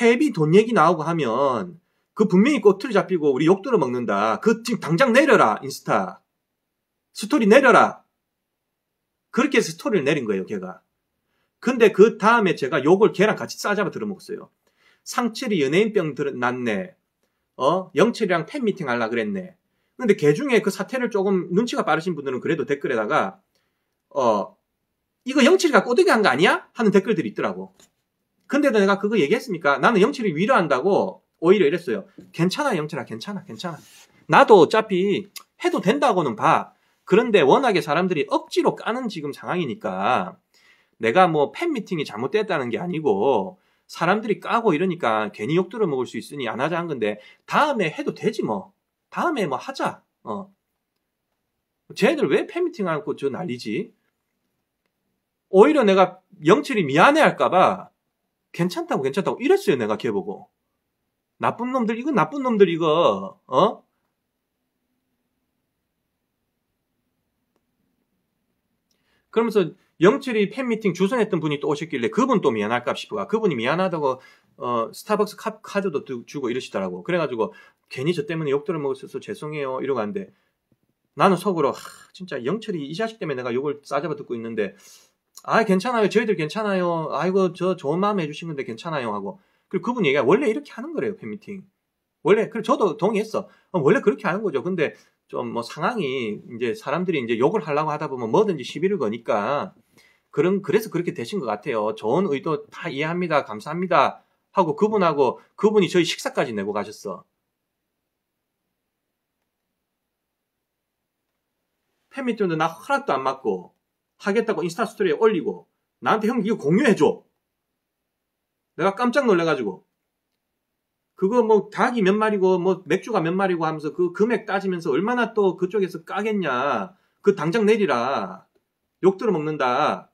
회비 돈 얘기 나오고 하면 그 분명히 꼬투리 잡히고 우리 욕들로 먹는다. 그 지금 당장 내려라 인스타 스토리 내려라. 그렇게 해서 스토리를 내린 거예요 걔가. 근데 그 다음에 제가 욕을 걔랑 같이 싸잡아 들어먹었어요. 상철이 연예인병 들, 났네. 어? 영철이랑 팬미팅 할라 그랬네. 근데 걔 중에 그 사태를 조금 눈치가 빠르신 분들은 그래도 댓글에다가, 어, 이거 영철이가 꼬드기 한거 아니야? 하는 댓글들이 있더라고. 근데도 내가 그거 얘기했습니까? 나는 영철이 위로한다고 오히려 이랬어요. 괜찮아, 영철아, 괜찮아, 괜찮아. 나도 어차피 해도 된다고는 봐. 그런데 워낙에 사람들이 억지로 까는 지금 상황이니까 내가 뭐 팬미팅이 잘못됐다는 게 아니고 사람들이 까고 이러니까 괜히 욕 들어 먹을 수 있으니 안 하자 한 건데 다음에 해도 되지 뭐. 다음에 뭐 하자. 어. 쟤들 왜 팬미팅 하고 저 난리지? 오히려 내가 영철이 미안해 할까봐 괜찮다고 괜찮다고 이랬어요 내가 걔 보고 나쁜 놈들, 이건 나쁜 놈들, 이거. 어? 그러면서 영철이 팬미팅 주선했던 분이 또 오셨길래 그분 또 미안할까 싶어가 그분이 미안하다고 어, 스타벅스 카, 카드도 주고 이러시더라고 그래가지고 괜히 저 때문에 욕들을 먹었어서 죄송해요 이러고 하는데 나는 속으로 하, 진짜 영철이 이 자식 때문에 내가 욕을 싸잡아 듣고 있는데 아 괜찮아요 저희들 괜찮아요 아이고 저 좋은 마음 해주신 건데 괜찮아요 하고 그리고 그분 얘기가 원래 이렇게 하는 거래요, 팬미팅. 원래, 그래, 저도 동의했어. 어, 원래 그렇게 하는 거죠. 근데 좀 뭐 상황이 이제 사람들이 이제 욕을 하려고 하다 보면 뭐든지 시비를 거니까 그런, 그래서 그렇게 되신 것 같아요. 좋은 의도 다 이해합니다. 감사합니다. 하고 그분하고 그분이 저희 식사까지 내고 가셨어. 팬미팅도 나 허락도 안 맞고 하겠다고 인스타 스토리에 올리고 나한테 형 이거 공유해줘. 내가 깜짝 놀래가지고 그거 뭐 닭이 몇 마리고 뭐 맥주가 몇 마리고 하면서 그 금액 따지면서 얼마나 또 그쪽에서 까겠냐 그 당장 내리라 욕 들어 먹는다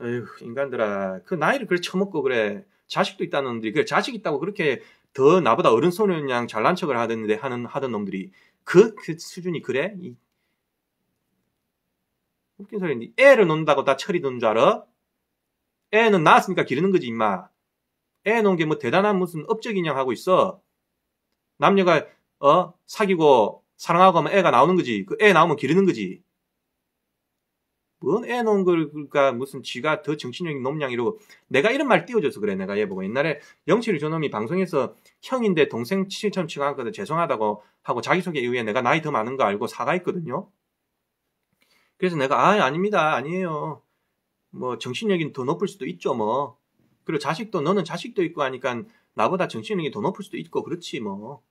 에휴 인간들아 그 나이를 그렇게 처먹고 그래 자식도 있다는 놈들이 그 자식 있다고 그렇게 더 나보다 어른 소년 양 잘난 척을 하던데 하는 하던 놈들이 그, 그 수준이 그래 이 웃긴 소리인데 애를 놓는다고 다 철이 드는 줄 알아? 애는 낳았으니까 기르는 거지 임마. 애 놓은 게뭐 대단한 무슨 업적인양 하고 있어. 남녀가 어 사귀고 사랑하고 하면 애가 나오는 거지. 그 애 나오면 기르는 거지. 뭔애 놓은 걸까 그러니까 무슨 쥐가 더 정신력이 높냐 이러고 내가 이런 말 띄워줘서 그래 내가 얘 보고 옛날에 영치를 저놈이 방송에서 형인데 동생 친처럼 치고 하거든 죄송하다고 하고 자기소개 이후에 내가 나이 더 많은 거 알고 사과했거든요 그래서 내가 아 아닙니다 아니에요 뭐 정신력이 더 높을 수도 있죠 뭐 그리고 자식도 너는 자식도 있고 하니까 나보다 정신력이 더 높을 수도 있고 그렇지 뭐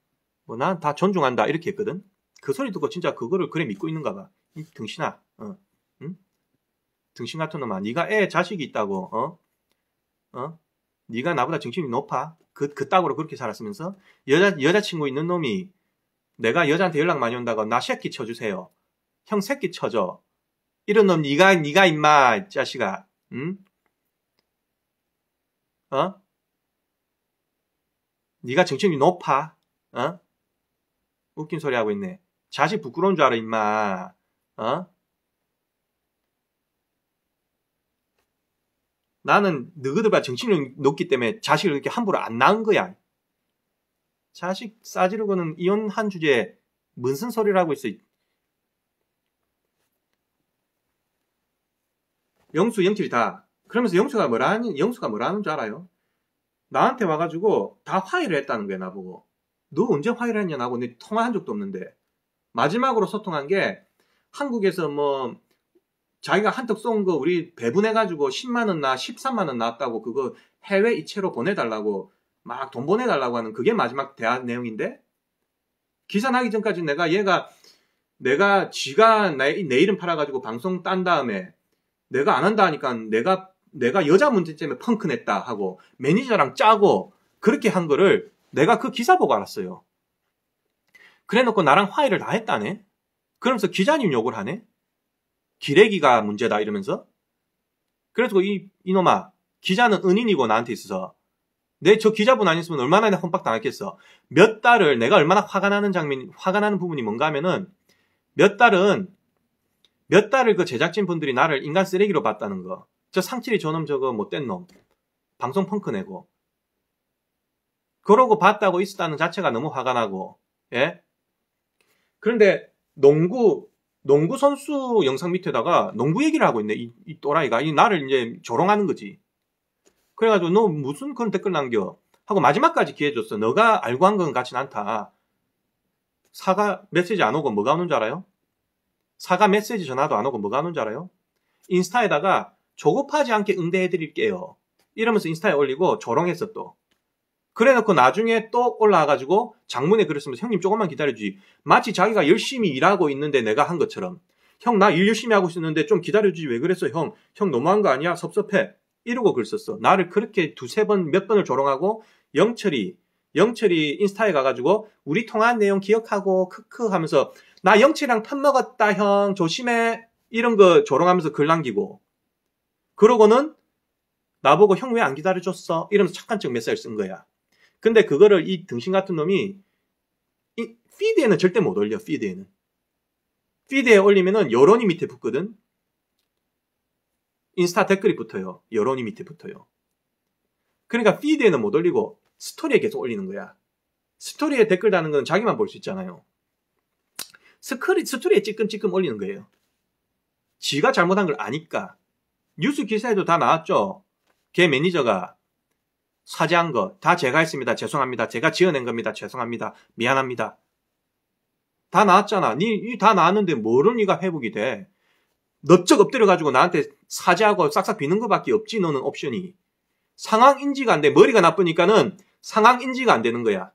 뭐 난 다 존중한다 이렇게 했거든 그 소리 듣고 진짜 그거를 그래 믿고 있는가 봐이 등신아 어 응? 등신 같은 놈아 네가 애 자식이 있다고 어 어? 네가 나보다 정신이 높아 그, 그 땅으로 그렇게 살았으면서 여자, 여자친구 있는 놈이 내가 여자한테 연락 많이 온다고 나 새끼 쳐주세요. 형 새끼 쳐줘. 이런 놈 니가 니가 임마 자식아. 응? 어? 니가 정치력이 높아. 어? 웃긴 소리 하고 있네. 자식 부끄러운 줄 알아 임마. 어? 나는 너희들보 정치력이 높기 때문에 자식을 이렇게 함부로 안 낳은 거야. 자식 싸지르고는 이혼한 주제에 무슨 소리를 하고 있어. 영수, 영철이 다. 그러면서 영수가 뭐라는, 영수가 뭐라는 줄 알아요? 나한테 와가지고 다 화해를 했다는 거야, 나보고. 너 언제 화해를 했냐, 나보고. 내 통화한 적도 없는데. 마지막으로 소통한 게 한국에서 뭐 자기가 한턱 쏜 거 우리 배분해가지고 10만원 나 13만원 나왔다고 그거 해외 이체로 보내달라고 막 돈 보내달라고 하는 그게 마지막 대화 내용인데 기사 나기 전까지 내가 얘가 내가 지가 내, 내 이름 팔아가지고 방송 딴 다음에 내가 안 한다 하니까 내가 내가 여자 문제점에 펑크 냈다 하고 매니저랑 짜고 그렇게 한 거를 내가 그 기사 보고 알았어요. 그래놓고 나랑 화해를 다 했다네. 그러면서 기자님 욕을 하네. 기레기가 문제다 이러면서. 그래서 이 이놈아 기자는 은인이고 나한테 있어서 내 저 기자분 아니었으면 얼마나 내가 혼박 당했겠어. 몇 달을 내가 얼마나 화가 나는 장면, 화가 나는 부분이 뭔가 하면은 몇 달은 몇 달을 그 제작진 분들이 나를 인간 쓰레기로 봤다는 거. 저상치리 저놈 저거 못된 놈. 방송 펑크 내고. 그러고 봤다고 있었다는 자체가 너무 화가 나고, 예? 그런데 농구, 농구 선수 영상 밑에다가 농구 얘기를 하고 있네, 이, 이 또라이가. 이 나를 이제 조롱하는 거지. 그래가지고 너 무슨 그런 댓글 남겨. 하고 마지막까지 기회 줬어. 너가 알고 한 건 같진 않다. 사과 메시지 안 오고 뭐가 오는 줄 알아요? 사과 메시지 전화도 안 오고 뭐가 안 온 줄 알아요? 인스타에다가 조급하지 않게 응대해드릴게요. 이러면서 인스타에 올리고 조롱했어 또. 그래놓고 나중에 또 올라와가지고 장문에 글을 쓰면서 형님 조금만 기다려주지. 마치 자기가 열심히 일하고 있는데 내가 한 것처럼. 형 나 일 열심히 하고 있었는데 좀 기다려주지 왜 그랬어 형. 형 너무한 거 아니야 섭섭해. 이러고 글 썼어. 나를 그렇게 두세 번 몇 번을 조롱하고 영철이 영철이 인스타에 가가지고 우리 통화한 내용 기억하고 크크 하면서 나 영채랑 판 먹었다 형 조심해 이런 거 조롱하면서 글 남기고 그러고는 나보고 형 왜 안 기다려줬어 이러면서 착한 척 메시지를 쓴 거야. 근데 그거를 이 등신 같은 놈이 이 피드에는 절대 못 올려 피드에는 피드에 올리면은 여론이 밑에 붙거든. 인스타 댓글이 붙어요. 여론이 밑에 붙어요. 그러니까 피드에는 못 올리고 스토리에 계속 올리는 거야. 스토리에 댓글 다는 건 자기만 볼 수 있잖아요. 스크리, 스토리에 찔끔찔끔 올리는 거예요. 지가 잘못한 걸 아니까. 뉴스 기사에도 다 나왔죠. 걔 매니저가 사죄한 거 다 제가 했습니다. 죄송합니다. 제가 지어낸 겁니다. 죄송합니다. 미안합니다. 다 나왔잖아. 니다 나왔는데 뭐를 니가 회복이 돼? 넓적 엎드려가지고 나한테 사죄하고 싹싹 비는 거밖에 없지 너는 옵션이. 상황 인지가 안 돼. 머리가 나쁘니까는 상황 인지가 안 되는 거야.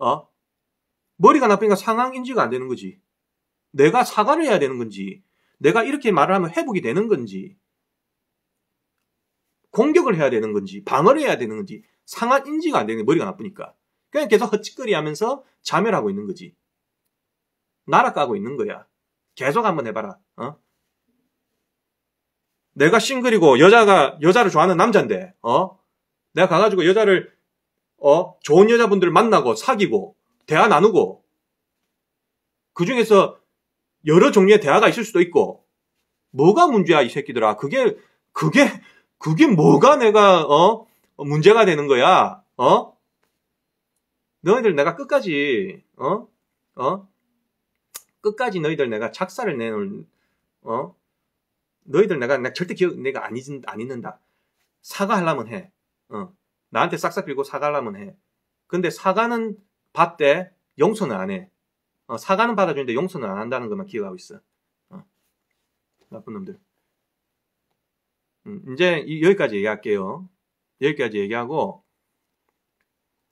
어? 머리가 나쁘니까 상황 인지가 안 되는 거지. 내가 사과를 해야 되는 건지, 내가 이렇게 말을 하면 회복이 되는 건지, 공격을 해야 되는 건지, 방어를 해야 되는 건지, 상황 인지가 안 되는 게 머리가 나쁘니까. 그냥 계속 헛짓거리 하면서 자멸하고 있는 거지. 날아가고 있는 거야. 계속 한번 해봐라. 어? 내가 싱글이고 여자가 여자를 좋아하는 남자인데, 어? 내가 가가지고 여자를 어 좋은 여자분들 을 만나고 사귀고 대화 나누고 그 중에서 여러 종류의 대화가 있을 수도 있고 뭐가 문제야 이 새끼들아 그게 그게 그게 뭐가 내가 어 문제가 되는 거야 어 너희들 내가 끝까지 어어 어? 끝까지 너희들 내가 작사를 내놓은어 너희들 내가 내가 절대 기억 내가 안 잊는 안 잊는다 사과하려면 해어 나한테 싹싹 빌고 사과하려면 해 근데 사과는 봤대 용서는 안 해. 어, 사과는 받아주는데 용서는 안 한다는 것만 기억하고 있어. 어. 나쁜 놈들. 음, 이제 여기까지 얘기할게요. 여기까지 얘기하고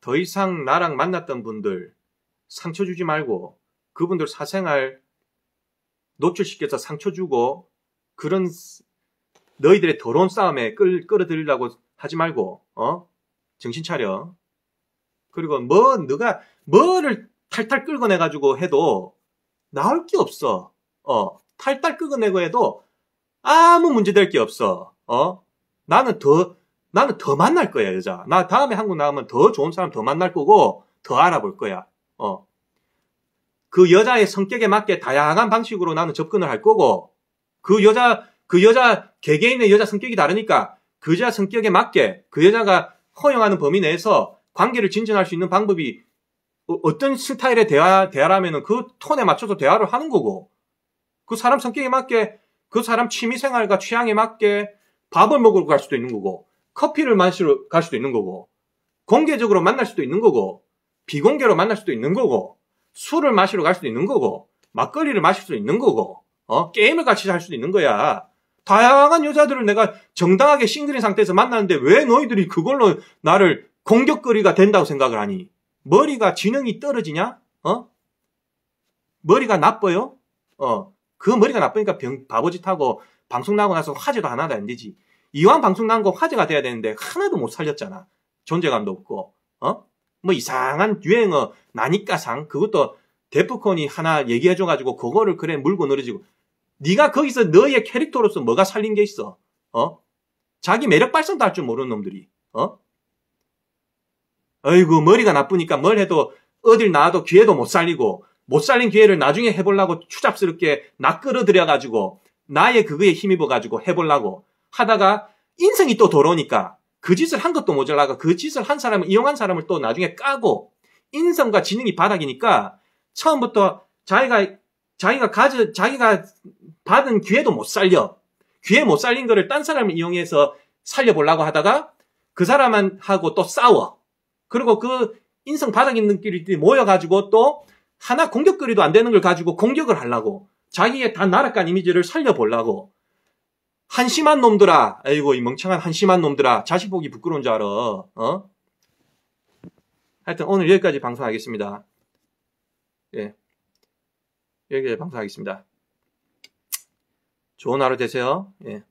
더 이상 나랑 만났던 분들 상처 주지 말고 그분들 사생활 노출시켜서 상처 주고 그런 너희들의 더러운 싸움에 끌, 끌어들이려고 하지 말고 어? 정신 차려. 그리고 뭐 누가 뭐를 탈탈 끌어내 가지고 해도 나올 게 없어. 어 탈탈 끌어내고 해도 아무 문제 될 게 없어. 어 나는 더 나는 더 만날 거야 여자. 나 다음에 한국 나가면 더 좋은 사람 더 만날 거고 더 알아볼 거야. 어. 그 여자의 성격에 맞게 다양한 방식으로 나는 접근을 할 거고 그 여자 그 여자 개개인의 여자 성격이 다르니까 그 여자 성격에 맞게 그 여자가 허용하는 범위 내에서 관계를 진전할 수 있는 방법이 어, 어떤 스타일의 대화, 대화라면은 그 톤에 맞춰서 대화를 하는 거고, 그 사람 성격에 맞게, 그 사람 취미 생활과 취향에 맞게 밥을 먹으러 갈 수도 있는 거고, 커피를 마시러 갈 수도 있는 거고, 공개적으로 만날 수도 있는 거고, 비공개로 만날 수도 있는 거고, 술을 마시러 갈 수도 있는 거고, 막걸리를 마실 수도 있는 거고, 어? 게임을 같이 할 수도 있는 거야. 다양한 여자들을 내가 정당하게 싱글인 상태에서 만났는데 왜 너희들이 그걸로 나를 공격거리가 된다고 생각을 하니 머리가 지능이 떨어지냐? 어? 머리가 나빠요? 어. 그 머리가 나쁘니까 병, 바보짓하고 방송 나고 나서 화제도 하나도 안 되지. 이왕 방송 나온 거 화제가 돼야 되는데 하나도 못 살렸잖아. 존재감도 없고. 어? 뭐 이상한 유행어 나니까상 그것도 데프콘이 하나 얘기해 줘 가지고 그거를 그래 물고 늘어지고 네가 거기서 너의 캐릭터로서 뭐가 살린 게 있어? 어? 자기 매력 발산도 할 줄 모르는 놈들이. 어? 어이구 머리가 나쁘니까 뭘 해도 어딜 나와도 기회도 못 살리고 못 살린 기회를 나중에 해보려고 추잡스럽게 나 끌어들여가지고 나의 그거에 힘입어가지고 해보려고 하다가 인생이 또 돌아오니까 그 짓을 한 것도 모자라가 그 짓을 한 사람을 이용한 사람을 또 나중에 까고 인성과 지능이 바닥이니까 처음부터 자기가 자기가 가져 자기가 받은 기회도 못 살려 기회 못 살린 거를 딴 사람을 이용해서 살려보려고 하다가 그 사람하고 또 싸워 그리고 그 인성 바닥 있는 끼리 모여가지고 또 하나 공격거리도 안 되는 걸 가지고 공격을 하려고 자기의 다 나락간 이미지를 살려보려고 한심한 놈들아 아이고 이 멍청한 한심한 놈들아 자식 보기 부끄러운 줄 알아 어? 하여튼 오늘 여기까지 방송하겠습니다 예 여기까지 방송하겠습니다 좋은 하루 되세요 예.